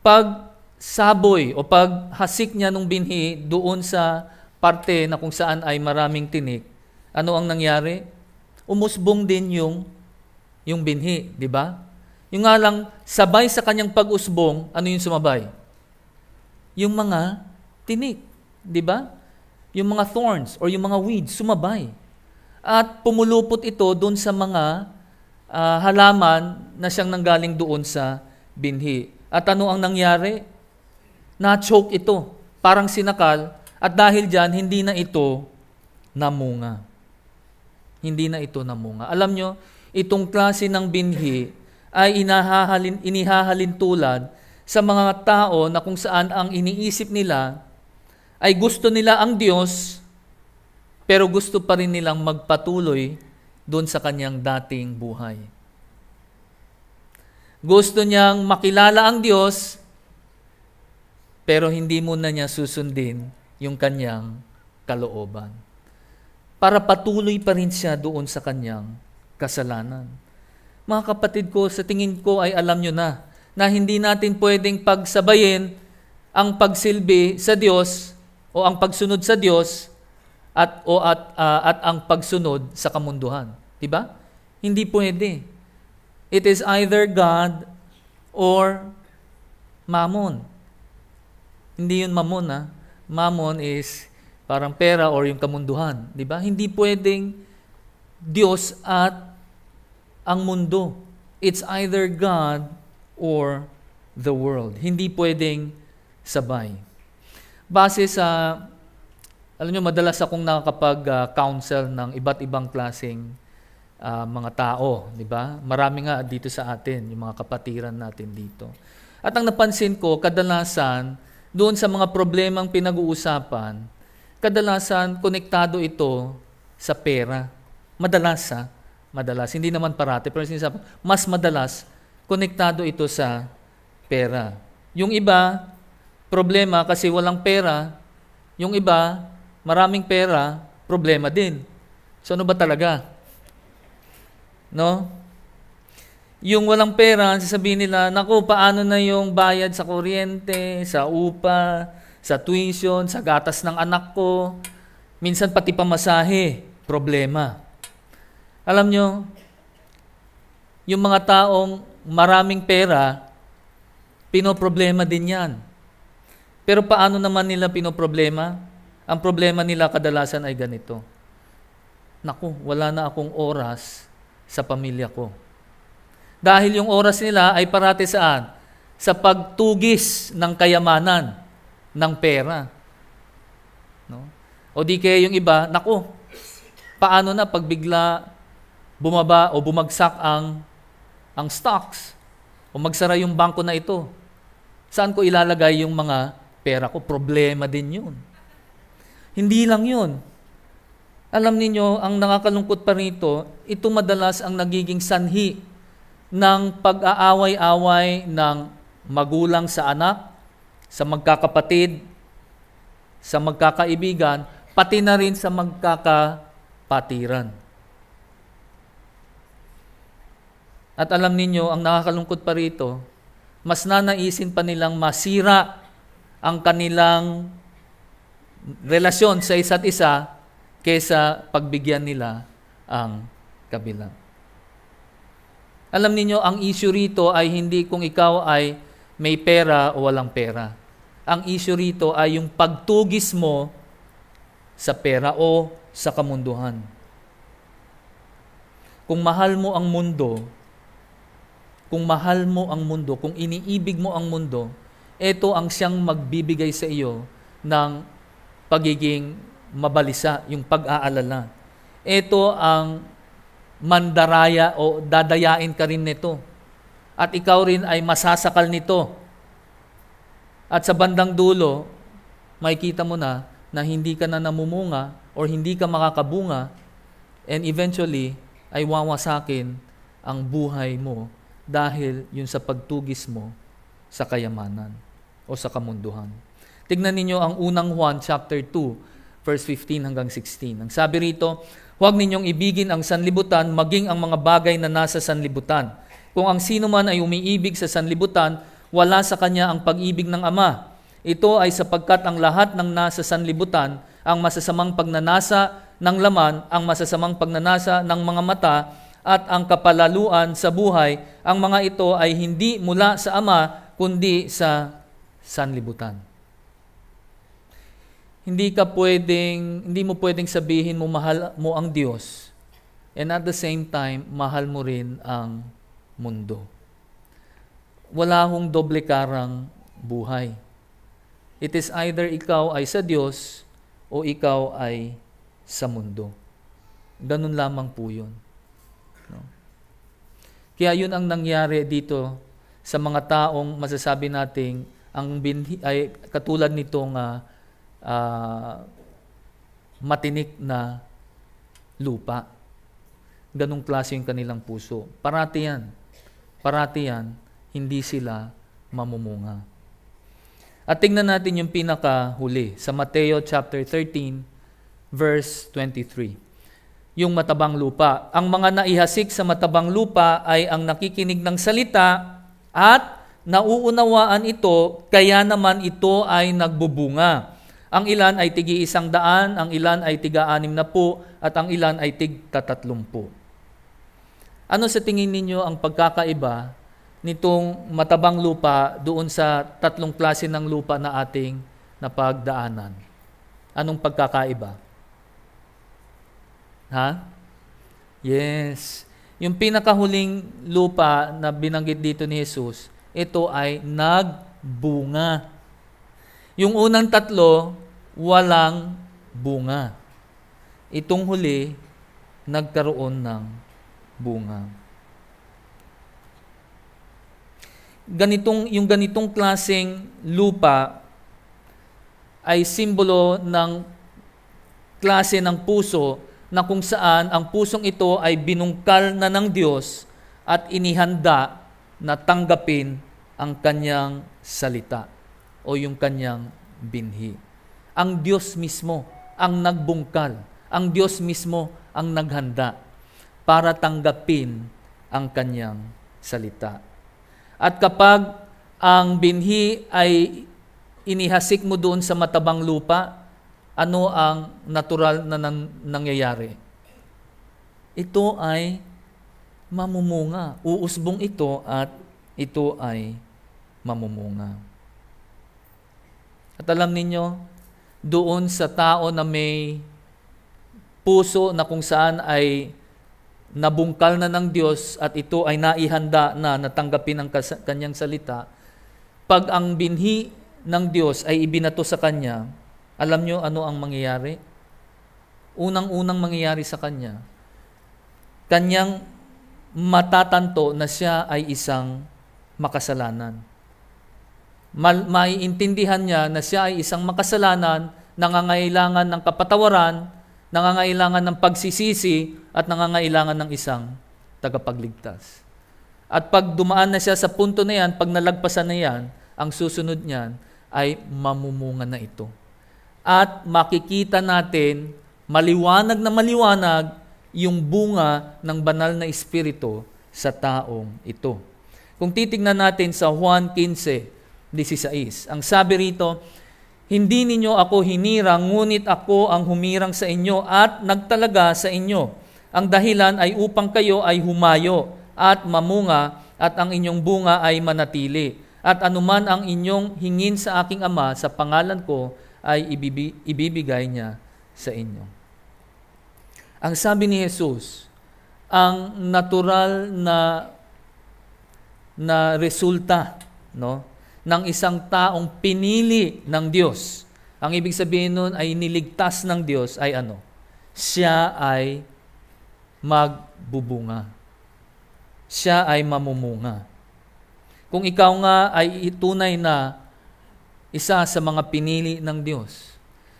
Pag saboy o paghasik niya nung binhi doon sa parte na kung saan ay maraming tinik, ano ang nangyari? Umusbong din yung yung binhi, di ba? Yung nga lang, sabay sa kanyang pag-usbong, ano yung sumabay? Yung mga tinik, di ba? Yung mga thorns or yung mga weeds, sumabay. At pumulupot ito doon sa mga uh, halaman na siyang nanggaling doon sa binhi. At ano ang nangyari? Na-choke ito. Parang sinakal. At dahil dyan, hindi na ito namunga. Hindi na ito namunga. Alam nyo, itong klase ng binhi, ay inahahalin, inihahalin tulad sa mga tao na kung saan ang iniisip nila ay gusto nila ang Diyos pero gusto pa rin nilang magpatuloy doon sa kanyang dating buhay. Gusto niyang makilala ang Diyos pero hindi muna niya susundin yung kanyang kalooban. Para patuloy pa rin siya doon sa kanyang kasalanan. Mga kapatid ko, sa tingin ko ay alam nyo na na hindi natin pwedeng pagsabayin ang pagsilbi sa Diyos o ang pagsunod sa Diyos at o at uh, at ang pagsunod sa kamunduhan, 'di ba? Hindi pwede. It is either God or mammon. Hindi 'yun mammon ah. Mammon is parang pera or yung kamunduhan, 'di ba? Hindi pwedeng Diyos at ang mundo. It's either God or the world. Hindi pwedeng sabay. Base sa, alam nyo, madalas akong nakakapag-counsel ng iba't ibang klaseng uh, mga tao, di ba? Marami nga dito sa atin, yung mga kapatiran natin dito. At ang napansin ko, kadalasan, doon sa mga problemang pinag-uusapan, kadalasan konektado ito sa pera. Madalas ha. Ah madalas, hindi naman parate, pero sinasabi, mas madalas, konektado ito sa pera. Yung iba, problema kasi walang pera. Yung iba, maraming pera, problema din. So ano ba talaga? No? Yung walang pera, sasabihin nila, naku, paano na yung bayad sa kuryente, sa upa, sa tuition, sa gatas ng anak ko, minsan pati pamasahe, problema. Alam nyo, yung mga taong maraming pera, pinoproblema din yan. Pero paano naman nila pinoproblema? Ang problema nila kadalasan ay ganito. Naku, wala na akong oras sa pamilya ko. Dahil yung oras nila ay parati saan? Sa pagtugis ng kayamanan, ng pera. No? O di kaya yung iba, naku, paano na pagbigla bumaba o bumagsak ang ang stocks o magsara yung bangko na ito. Saan ko ilalagay yung mga pera ko? Problema din yun. Hindi lang yun. Alam niyo ang nakakalungkot pa rito, ito madalas ang nagiging sanhi ng pag-aaway-away ng magulang sa anak, sa magkakapatid, sa magkakaibigan, pati na rin sa magkakapatiran. At alam ninyo, ang nakakalungkot pa rito, mas nanaisin pa nilang masira ang kanilang relasyon sa isa't isa kaysa pagbigyan nila ang kabilang. Alam niyo ang issue rito ay hindi kung ikaw ay may pera o walang pera. Ang issue rito ay yung pagtugis mo sa pera o sa kamunduhan. Kung mahal mo ang mundo, kung mahal mo ang mundo, kung iniibig mo ang mundo, ito ang siyang magbibigay sa iyo ng pagiging mabalisa, yung pag-aalala. Ito ang mandaraya o dadayain ka rin nito. At ikaw rin ay masasakal nito. At sa bandang dulo, makikita mo na na hindi ka na namumunga or hindi ka makakabunga and eventually ay wawasakin ang buhay mo dahil yun sa pagtugis mo sa kayamanan o sa kamunduhan. Tignan ninyo ang unang Juan chapter 2, verse 15 hanggang 16. Ang sabi rito, huwag ninyong ibigin ang sanlibutan maging ang mga bagay na nasa sanlibutan. Kung ang sino man ay umiibig sa sanlibutan, wala sa kanya ang pag-ibig ng Ama. Ito ay sapagkat ang lahat ng nasa sanlibutan, ang masasamang pagnanasa ng laman, ang masasamang pagnanasa ng mga mata, at ang kapalaluan sa buhay, ang mga ito ay hindi mula sa Ama, kundi sa sanlibutan. Hindi ka pwedeng, hindi mo pwedeng sabihin mo mahal mo ang Diyos and at the same time, mahal mo rin ang mundo. Wala hong doble karang buhay. It is either ikaw ay sa Diyos o ikaw ay sa mundo. Ganun lamang po yun. No? Kaya yun ang nangyari dito sa mga taong masasabi nating ang binhi, ay katulad nitong uh, uh, matinik na lupa. Ganong klase yung kanilang puso. Parati yan. Parati yan, hindi sila mamumunga. At tingnan natin yung pinakahuli sa Mateo chapter 13 verse 23 yung matabang lupa. Ang mga naihasik sa matabang lupa ay ang nakikinig ng salita at nauunawaan ito, kaya naman ito ay nagbubunga. Ang ilan ay tigi isang daan, ang ilan ay tiga anim na po, at ang ilan ay tig tatatlumpu. Ano sa tingin ninyo ang pagkakaiba nitong matabang lupa doon sa tatlong klase ng lupa na ating napagdaanan? Anong pagkakaiba? Ha? Yes. Yung pinakahuling lupa na binanggit dito ni Jesus, ito ay nagbunga. Yung unang tatlo, walang bunga. Itong huli, nagkaroon ng bunga. Ganitong, yung ganitong klaseng lupa ay simbolo ng klase ng puso na kung saan ang pusong ito ay binungkal na ng Diyos at inihanda na tanggapin ang kanyang salita o yung kanyang binhi. Ang Diyos mismo ang nagbungkal, ang Diyos mismo ang naghanda para tanggapin ang kanyang salita. At kapag ang binhi ay inihasik mo doon sa matabang lupa, ano ang natural na nangyayari? Ito ay mamumunga. Uusbong ito at ito ay mamumunga. At alam ninyo, doon sa tao na may puso na kung saan ay nabungkal na ng Diyos at ito ay naihanda na natanggapin ang kanyang salita, pag ang binhi ng Diyos ay ibinato sa kanya, alam nyo ano ang mangyayari? Unang-unang mangyayari sa kanya, kanyang matatanto na siya ay isang makasalanan. Mal- maiintindihan niya na siya ay isang makasalanan, nangangailangan ng kapatawaran, nangangailangan ng pagsisisi, at nangangailangan ng isang tagapagligtas. At pag dumaan na siya sa punto na yan, pag nalagpasan na yan, ang susunod niyan ay mamumunga na ito at makikita natin maliwanag na maliwanag yung bunga ng banal na Espiritu sa taong ito. Kung titingnan natin sa Juan 15:16, ang sabi rito, Hindi ninyo ako hinirang, ngunit ako ang humirang sa inyo at nagtalaga sa inyo. Ang dahilan ay upang kayo ay humayo at mamunga at ang inyong bunga ay manatili. At anuman ang inyong hingin sa aking ama sa pangalan ko, ay ibibigay niya sa inyo. Ang sabi ni Jesus, ang natural na na resulta no ng isang taong pinili ng Diyos. Ang ibig sabihin nun ay niligtas ng Diyos ay ano? Siya ay magbubunga. Siya ay mamumunga. Kung ikaw nga ay itunay na isa sa mga pinili ng Diyos.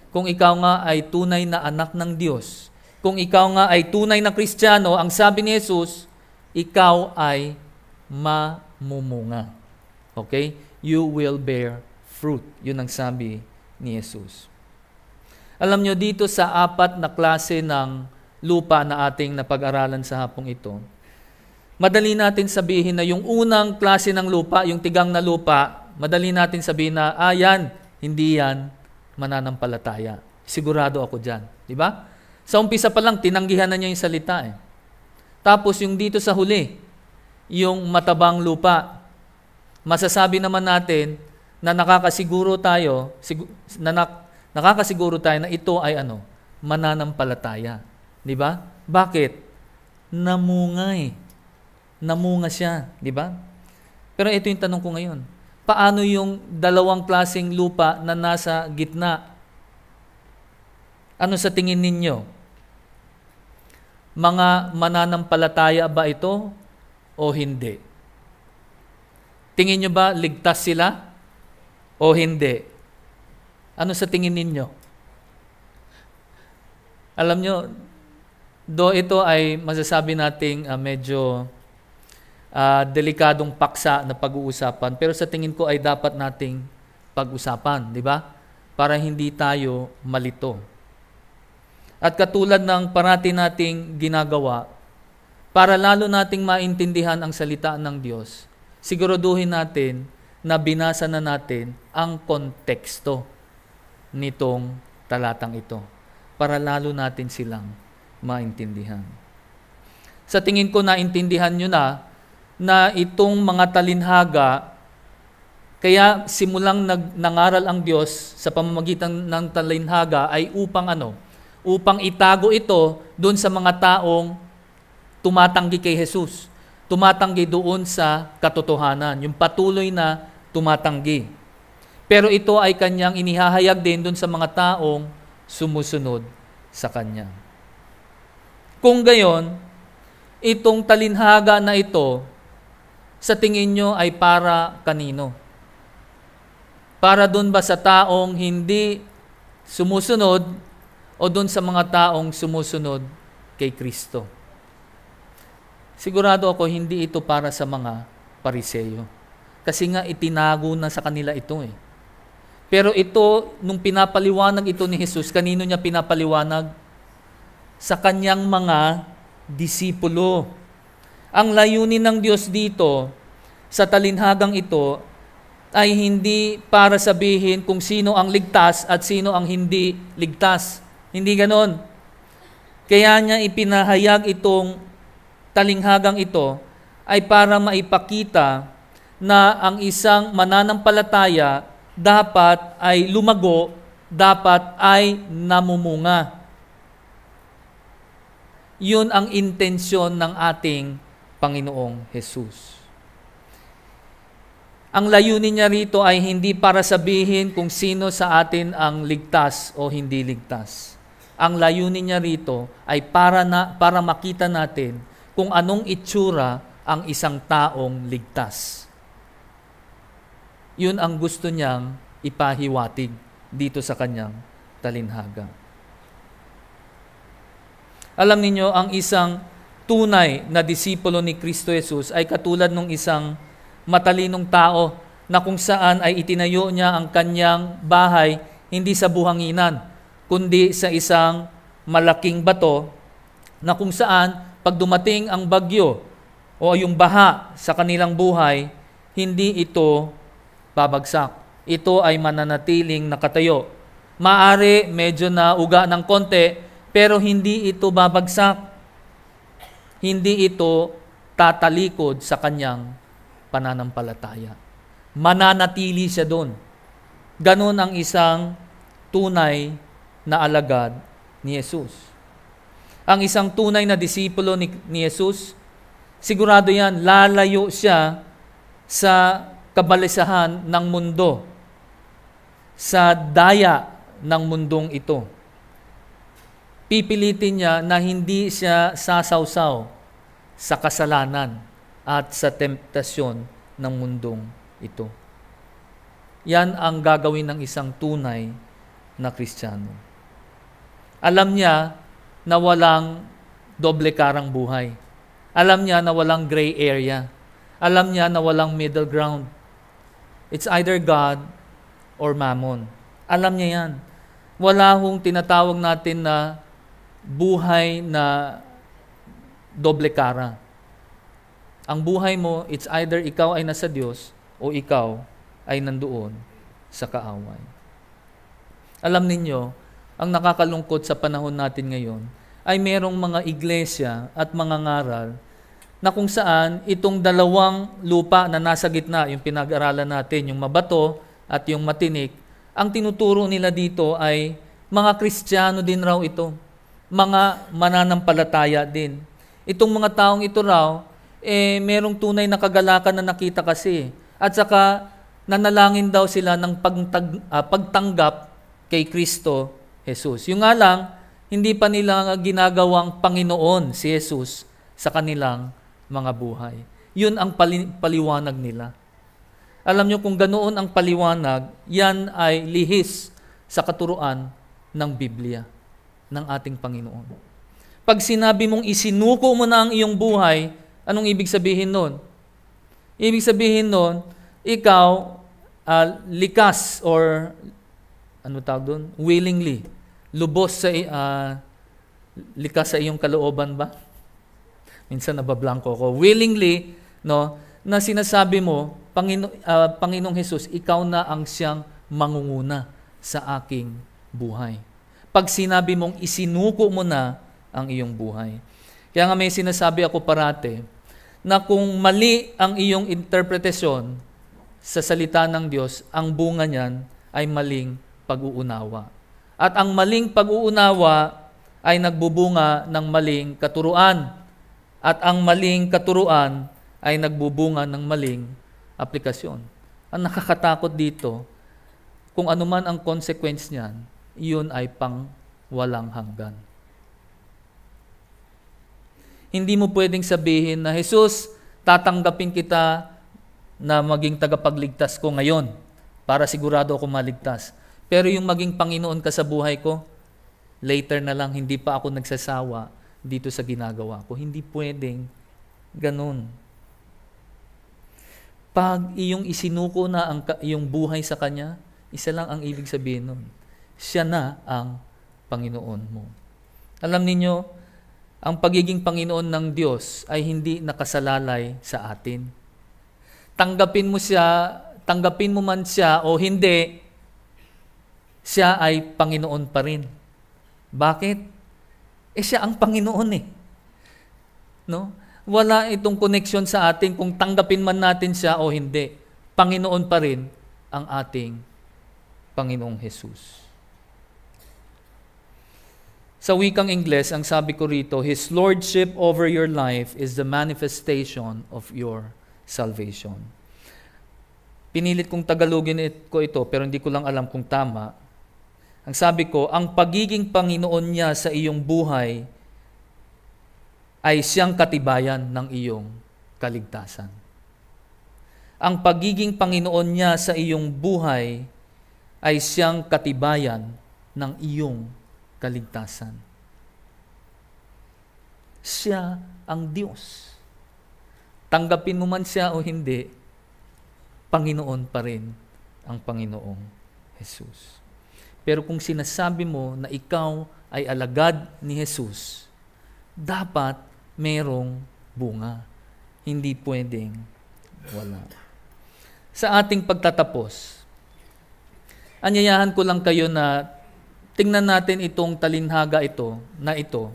Kung ikaw nga ay tunay na anak ng Diyos, kung ikaw nga ay tunay na Kristiyano, ang sabi ni Jesus, ikaw ay mamumunga. Okay? You will bear fruit. Yun ang sabi ni Jesus. Alam nyo, dito sa apat na klase ng lupa na ating napag-aralan sa hapong ito, madali natin sabihin na yung unang klase ng lupa, yung tigang na lupa, madali natin sabihin na, ah yan, hindi yan mananampalataya. Sigurado ako dyan. Di ba? Sa umpisa pa lang, tinanggihan na niya yung salita. Eh. Tapos yung dito sa huli, yung matabang lupa, masasabi naman natin na nakakasiguro tayo, sigur, na nak, nakakasiguro tayo na ito ay ano, mananampalataya. Di ba? Bakit? Namungay. Namunga siya. Di ba? Pero ito yung tanong ko ngayon paano yung dalawang klasing lupa na nasa gitna? Ano sa tingin ninyo? Mga mananampalataya ba ito o hindi? Tingin nyo ba ligtas sila o hindi? Ano sa tingin ninyo? Alam nyo, do ito ay masasabi nating uh, medyo uh, delikadong paksa na pag-uusapan pero sa tingin ko ay dapat nating pag-usapan, di ba? Para hindi tayo malito. At katulad ng parati nating ginagawa, para lalo nating maintindihan ang salita ng Diyos, siguraduhin natin na binasa na natin ang konteksto nitong talatang ito para lalo natin silang maintindihan. Sa tingin ko naintindihan nyo na na itong mga talinhaga, kaya simulang nag, nangaral ang Diyos sa pamamagitan ng talinhaga ay upang ano? Upang itago ito doon sa mga taong tumatanggi kay Jesus. Tumatanggi doon sa katotohanan, yung patuloy na tumatanggi. Pero ito ay kanyang inihahayag din doon sa mga taong sumusunod sa kanya. Kung gayon, itong talinhaga na ito sa tingin nyo ay para kanino? Para doon ba sa taong hindi sumusunod o doon sa mga taong sumusunod kay Kristo? Sigurado ako hindi ito para sa mga pariseyo. Kasi nga itinago na sa kanila ito eh. Pero ito, nung pinapaliwanag ito ni Jesus, kanino niya pinapaliwanag? Sa kanyang mga disipulo. Ang layunin ng Diyos dito sa talinhagang ito ay hindi para sabihin kung sino ang ligtas at sino ang hindi ligtas. Hindi ganon. Kaya niya ipinahayag itong talinghagang ito ay para maipakita na ang isang mananampalataya dapat ay lumago, dapat ay namumunga. Yun ang intensyon ng ating Panginoong Jesus. Ang layunin niya rito ay hindi para sabihin kung sino sa atin ang ligtas o hindi ligtas. Ang layunin niya rito ay para, na, para makita natin kung anong itsura ang isang taong ligtas. Yun ang gusto niyang ipahiwatig dito sa kanyang talinhaga. Alam niyo ang isang tunay na disipulo ni Kristo Jesus ay katulad ng isang matalinong tao na kung saan ay itinayo niya ang kanyang bahay hindi sa buhanginan, kundi sa isang malaking bato na kung saan pag dumating ang bagyo o yung baha sa kanilang buhay, hindi ito babagsak. Ito ay mananatiling nakatayo. Maari medyo na uga ng konti, pero hindi ito babagsak hindi ito tatalikod sa kanyang pananampalataya. Mananatili siya doon. Ganon ang isang tunay na alagad ni Jesus. Ang isang tunay na disipulo ni, ni Jesus, sigurado yan, lalayo siya sa kabalisahan ng mundo, sa daya ng mundong ito pipilitin niya na hindi siya sasawsaw sa kasalanan at sa temptasyon ng mundong ito. Yan ang gagawin ng isang tunay na Kristiyano. Alam niya na walang doble karang buhay. Alam niya na walang gray area. Alam niya na walang middle ground. It's either God or mammon. Alam niya yan. Wala hong tinatawag natin na buhay na doble kara. Ang buhay mo, it's either ikaw ay nasa Diyos o ikaw ay nandoon sa kaaway. Alam ninyo, ang nakakalungkot sa panahon natin ngayon ay merong mga iglesia at mga ngaral na kung saan itong dalawang lupa na nasa gitna, yung pinag-aralan natin, yung mabato at yung matinik, ang tinuturo nila dito ay mga Kristiyano din raw ito mga mananampalataya din. Itong mga taong ito raw, eh, merong tunay na kagalakan na nakita kasi. At saka, nanalangin daw sila ng pagtag, uh, pagtanggap kay Kristo Jesus. Yung nga lang, hindi pa nila ginagawang Panginoon si Jesus sa kanilang mga buhay. Yun ang pali- paliwanag nila. Alam nyo kung ganoon ang paliwanag, yan ay lihis sa katuruan ng Biblia ng ating Panginoon. Pag sinabi mong isinuko mo na ang iyong buhay, anong ibig sabihin nun? Ibig sabihin nun, ikaw uh, likas or ano tawag doon? Willingly. Lubos sa uh, likas sa iyong kalooban ba? Minsan nabablangko ko. Willingly, no, na sinasabi mo, Pangino, uh, Panginoong Hesus, ikaw na ang siyang mangunguna sa aking buhay pag sinabi mong isinuko mo na ang iyong buhay. Kaya nga may sinasabi ako parate na kung mali ang iyong interpretasyon sa salita ng Diyos, ang bunga niyan ay maling pag-uunawa. At ang maling pag-uunawa ay nagbubunga ng maling katuruan. At ang maling katuruan ay nagbubunga ng maling aplikasyon. Ang nakakatakot dito, kung ano man ang consequence niyan, iyon ay pang walang hanggan. Hindi mo pwedeng sabihin na, Jesus, tatanggapin kita na maging tagapagligtas ko ngayon para sigurado ako maligtas. Pero yung maging Panginoon ka sa buhay ko, later na lang, hindi pa ako nagsasawa dito sa ginagawa ko. Hindi pwedeng ganun. Pag iyong isinuko na ang iyong buhay sa Kanya, isa lang ang ibig sabihin nun siya na ang Panginoon mo. Alam ninyo, ang pagiging Panginoon ng Diyos ay hindi nakasalalay sa atin. Tanggapin mo siya, tanggapin mo man siya o hindi, siya ay Panginoon pa rin. Bakit? Eh siya ang Panginoon eh. No? Wala itong connection sa atin kung tanggapin man natin siya o hindi. Panginoon pa rin ang ating Panginoong Hesus. Sa wikang Ingles, ang sabi ko rito, His Lordship over your life is the manifestation of your salvation. Pinilit kong Tagalogin ko ito, pero hindi ko lang alam kung tama. Ang sabi ko, ang pagiging Panginoon niya sa iyong buhay ay siyang katibayan ng iyong kaligtasan. Ang pagiging Panginoon niya sa iyong buhay ay siyang katibayan ng iyong kaligtasan. Siya ang Diyos. Tanggapin mo man siya o hindi, Panginoon pa rin ang Panginoong Jesus. Pero kung sinasabi mo na ikaw ay alagad ni Jesus, dapat merong bunga. Hindi pwedeng wala. Sa ating pagtatapos, anyayahan ko lang kayo na tingnan natin itong talinhaga ito, na ito.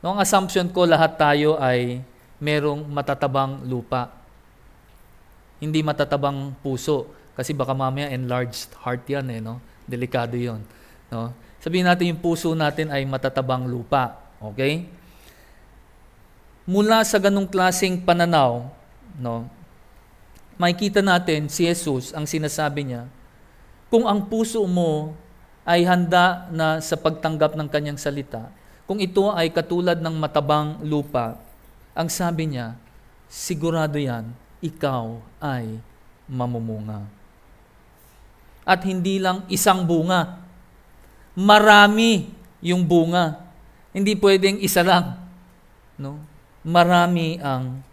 No, ang assumption ko lahat tayo ay merong matatabang lupa. Hindi matatabang puso. Kasi baka mamaya enlarged heart yan eh, no? Delikado yon no? Sabihin natin yung puso natin ay matatabang lupa. Okay? Mula sa ganung klasing pananaw, no, makikita natin si Jesus, ang sinasabi niya, kung ang puso mo ay handa na sa pagtanggap ng kanyang salita, kung ito ay katulad ng matabang lupa, ang sabi niya, sigurado yan, ikaw ay mamumunga. At hindi lang isang bunga. Marami yung bunga. Hindi pwedeng isa lang. No? Marami ang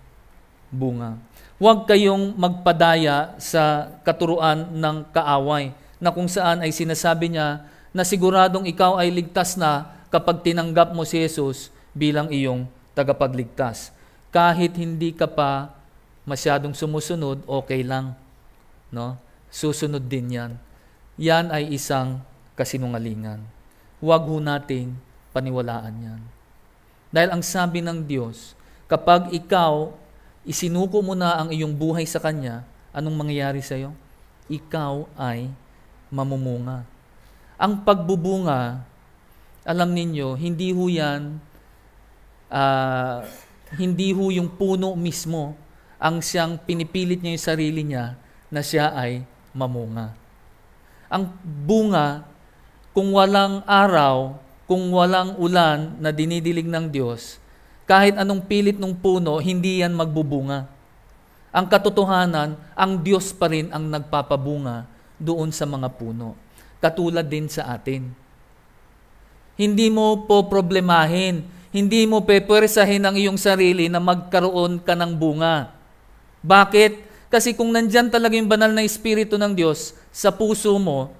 bunga. Huwag kayong magpadaya sa katuruan ng kaaway na kung saan ay sinasabi niya na siguradong ikaw ay ligtas na kapag tinanggap mo si Jesus bilang iyong tagapagligtas. Kahit hindi ka pa masyadong sumusunod, okay lang. No? Susunod din yan. Yan ay isang kasinungalingan. Huwag ho nating paniwalaan yan. Dahil ang sabi ng Diyos, kapag ikaw isinuko mo na ang iyong buhay sa Kanya, anong mangyayari sa iyo? Ikaw ay mamumunga. Ang pagbubunga, alam ninyo, hindi ho yan, uh, hindi ho yung puno mismo ang siyang pinipilit niya yung sarili niya na siya ay mamunga. Ang bunga, kung walang araw, kung walang ulan na dinidilig ng Diyos, kahit anong pilit ng puno, hindi yan magbubunga. Ang katotohanan, ang Diyos pa rin ang nagpapabunga doon sa mga puno. Katulad din sa atin. Hindi mo po problemahin, hindi mo pepersahin ang iyong sarili na magkaroon ka ng bunga. Bakit? Kasi kung nandyan talaga yung banal na Espiritu ng Diyos sa puso mo,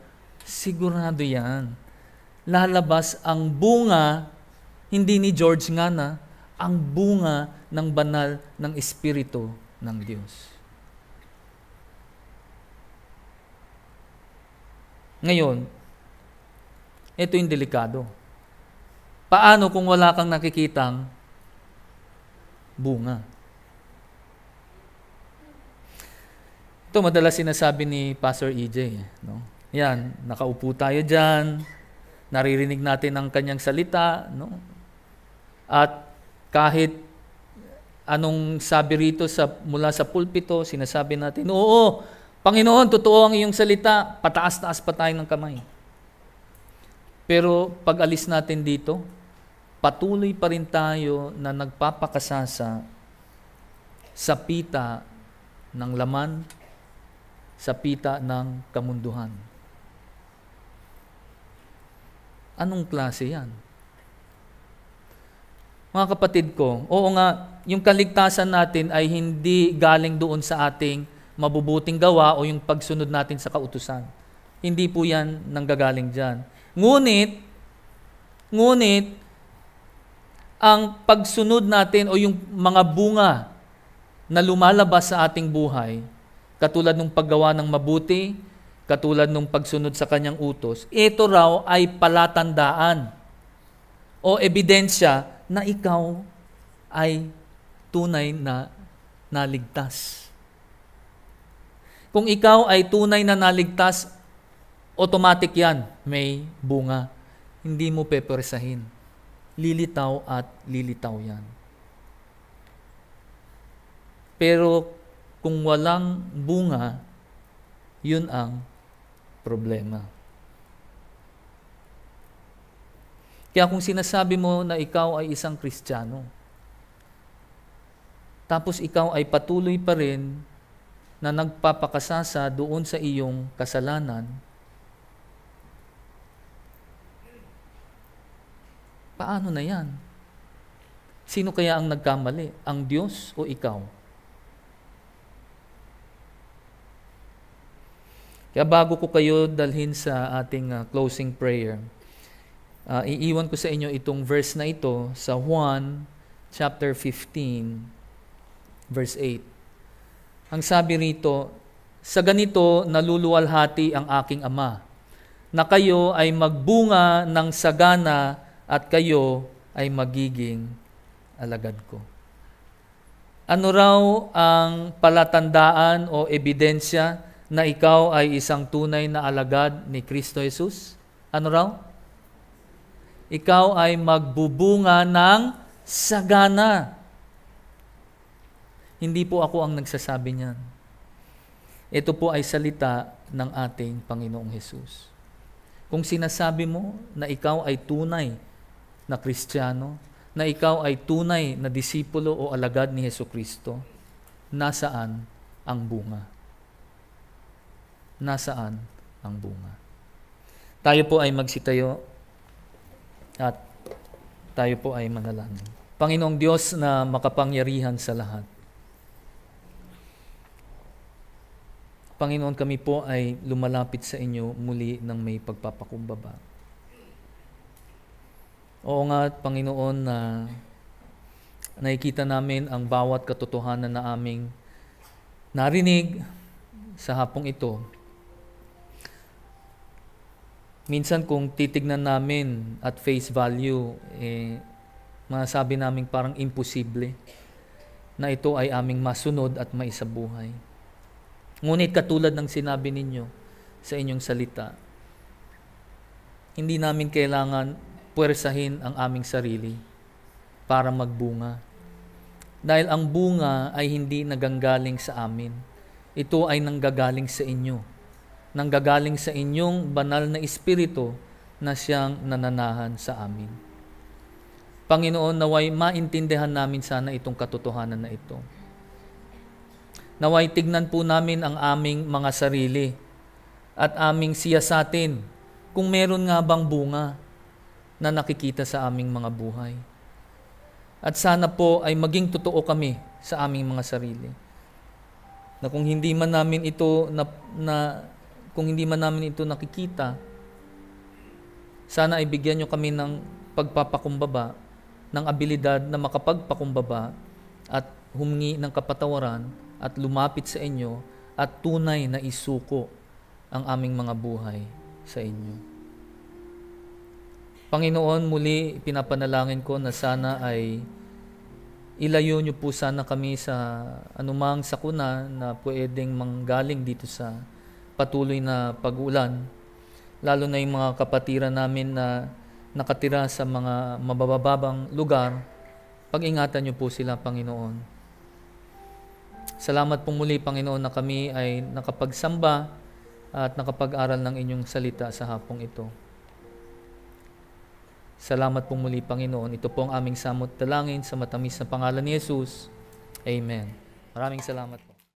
sigurado yan. Lalabas ang bunga, hindi ni George nga na, ang bunga ng banal ng Espiritu ng Diyos. Ngayon, ito yung delikado. Paano kung wala kang nakikitang bunga? Ito madalas sinasabi ni Pastor EJ. No? Yan, nakaupo tayo dyan, naririnig natin ang kanyang salita, no? at kahit anong sabi rito sa, mula sa pulpito, sinasabi natin, oo, Panginoon, totoo ang iyong salita, pataas-taas pa tayo ng kamay. Pero pag alis natin dito, patuloy pa rin tayo na nagpapakasasa sa pita ng laman, sa pita ng kamunduhan. Anong klase yan? Mga kapatid ko, oo nga, yung kaligtasan natin ay hindi galing doon sa ating mabubuting gawa o yung pagsunod natin sa kautusan. Hindi po yan nanggagaling dyan. Ngunit, ngunit, ang pagsunod natin o yung mga bunga na lumalabas sa ating buhay, katulad ng paggawa ng mabuti, katulad ng pagsunod sa kanyang utos, ito raw ay palatandaan o ebidensya na ikaw ay tunay na naligtas. Kung ikaw ay tunay na naligtas, automatic yan, may bunga. Hindi mo pepersahin. Lilitaw at lilitaw yan. Pero kung walang bunga, yun ang problema. Kaya kung sinasabi mo na ikaw ay isang Kristiyano, tapos ikaw ay patuloy pa rin na nagpapakasasa doon sa iyong kasalanan, paano na yan? Sino kaya ang nagkamali? Ang Diyos o ikaw? Kaya bago ko kayo dalhin sa ating uh, closing prayer, uh, iiwan ko sa inyo itong verse na ito sa Juan chapter 15 verse 8. Ang sabi rito, sa ganito naluluwalhati ang aking ama, na kayo ay magbunga ng sagana at kayo ay magiging alagad ko. Ano raw ang palatandaan o ebidensya na ikaw ay isang tunay na alagad ni Kristo Jesus? Ano raw? Ikaw ay magbubunga ng sagana hindi po ako ang nagsasabi niyan. Ito po ay salita ng ating Panginoong Hesus. Kung sinasabi mo na ikaw ay tunay na Kristiyano, na ikaw ay tunay na disipulo o alagad ni Heso Kristo, nasaan ang bunga? Nasaan ang bunga? Tayo po ay magsitayo at tayo po ay manalangin. Panginoong Diyos na makapangyarihan sa lahat, Panginoon, kami po ay lumalapit sa inyo muli ng may pagpapakumbaba. Oo nga, Panginoon, na nakikita namin ang bawat katotohanan na aming narinig sa hapong ito. Minsan kung titignan namin at face value, eh, masabi namin parang imposible na ito ay aming masunod at maisabuhay. Ngunit katulad ng sinabi ninyo sa inyong salita, hindi namin kailangan puwersahin ang aming sarili para magbunga. Dahil ang bunga ay hindi nagagaling sa amin. Ito ay nanggagaling sa inyo. Nanggagaling sa inyong banal na espiritu na siyang nananahan sa amin. Panginoon, naway maintindihan namin sana itong katotohanan na ito Naway tignan po namin ang aming mga sarili at aming siya sa atin kung meron nga bang bunga na nakikita sa aming mga buhay. At sana po ay maging totoo kami sa aming mga sarili. Na kung hindi man namin ito na, na kung hindi man namin ito nakikita, sana ay bigyan nyo kami ng pagpapakumbaba, ng abilidad na makapagpakumbaba at humingi ng kapatawaran at lumapit sa inyo at tunay na isuko ang aming mga buhay sa inyo. Panginoon, muli pinapanalangin ko na sana ay ilayo niyo po sana kami sa anumang sakuna na pwedeng manggaling dito sa patuloy na pag-ulan. Lalo na yung mga kapatiran namin na nakatira sa mga mabababang lugar, pag-ingatan niyo po sila, Panginoon. Salamat po muli, Panginoon, na kami ay nakapagsamba at nakapag-aral ng inyong salita sa hapong ito. Salamat po muli, Panginoon. Ito po ang aming samot dalangin sa matamis na pangalan ni Jesus. Amen. Maraming salamat po.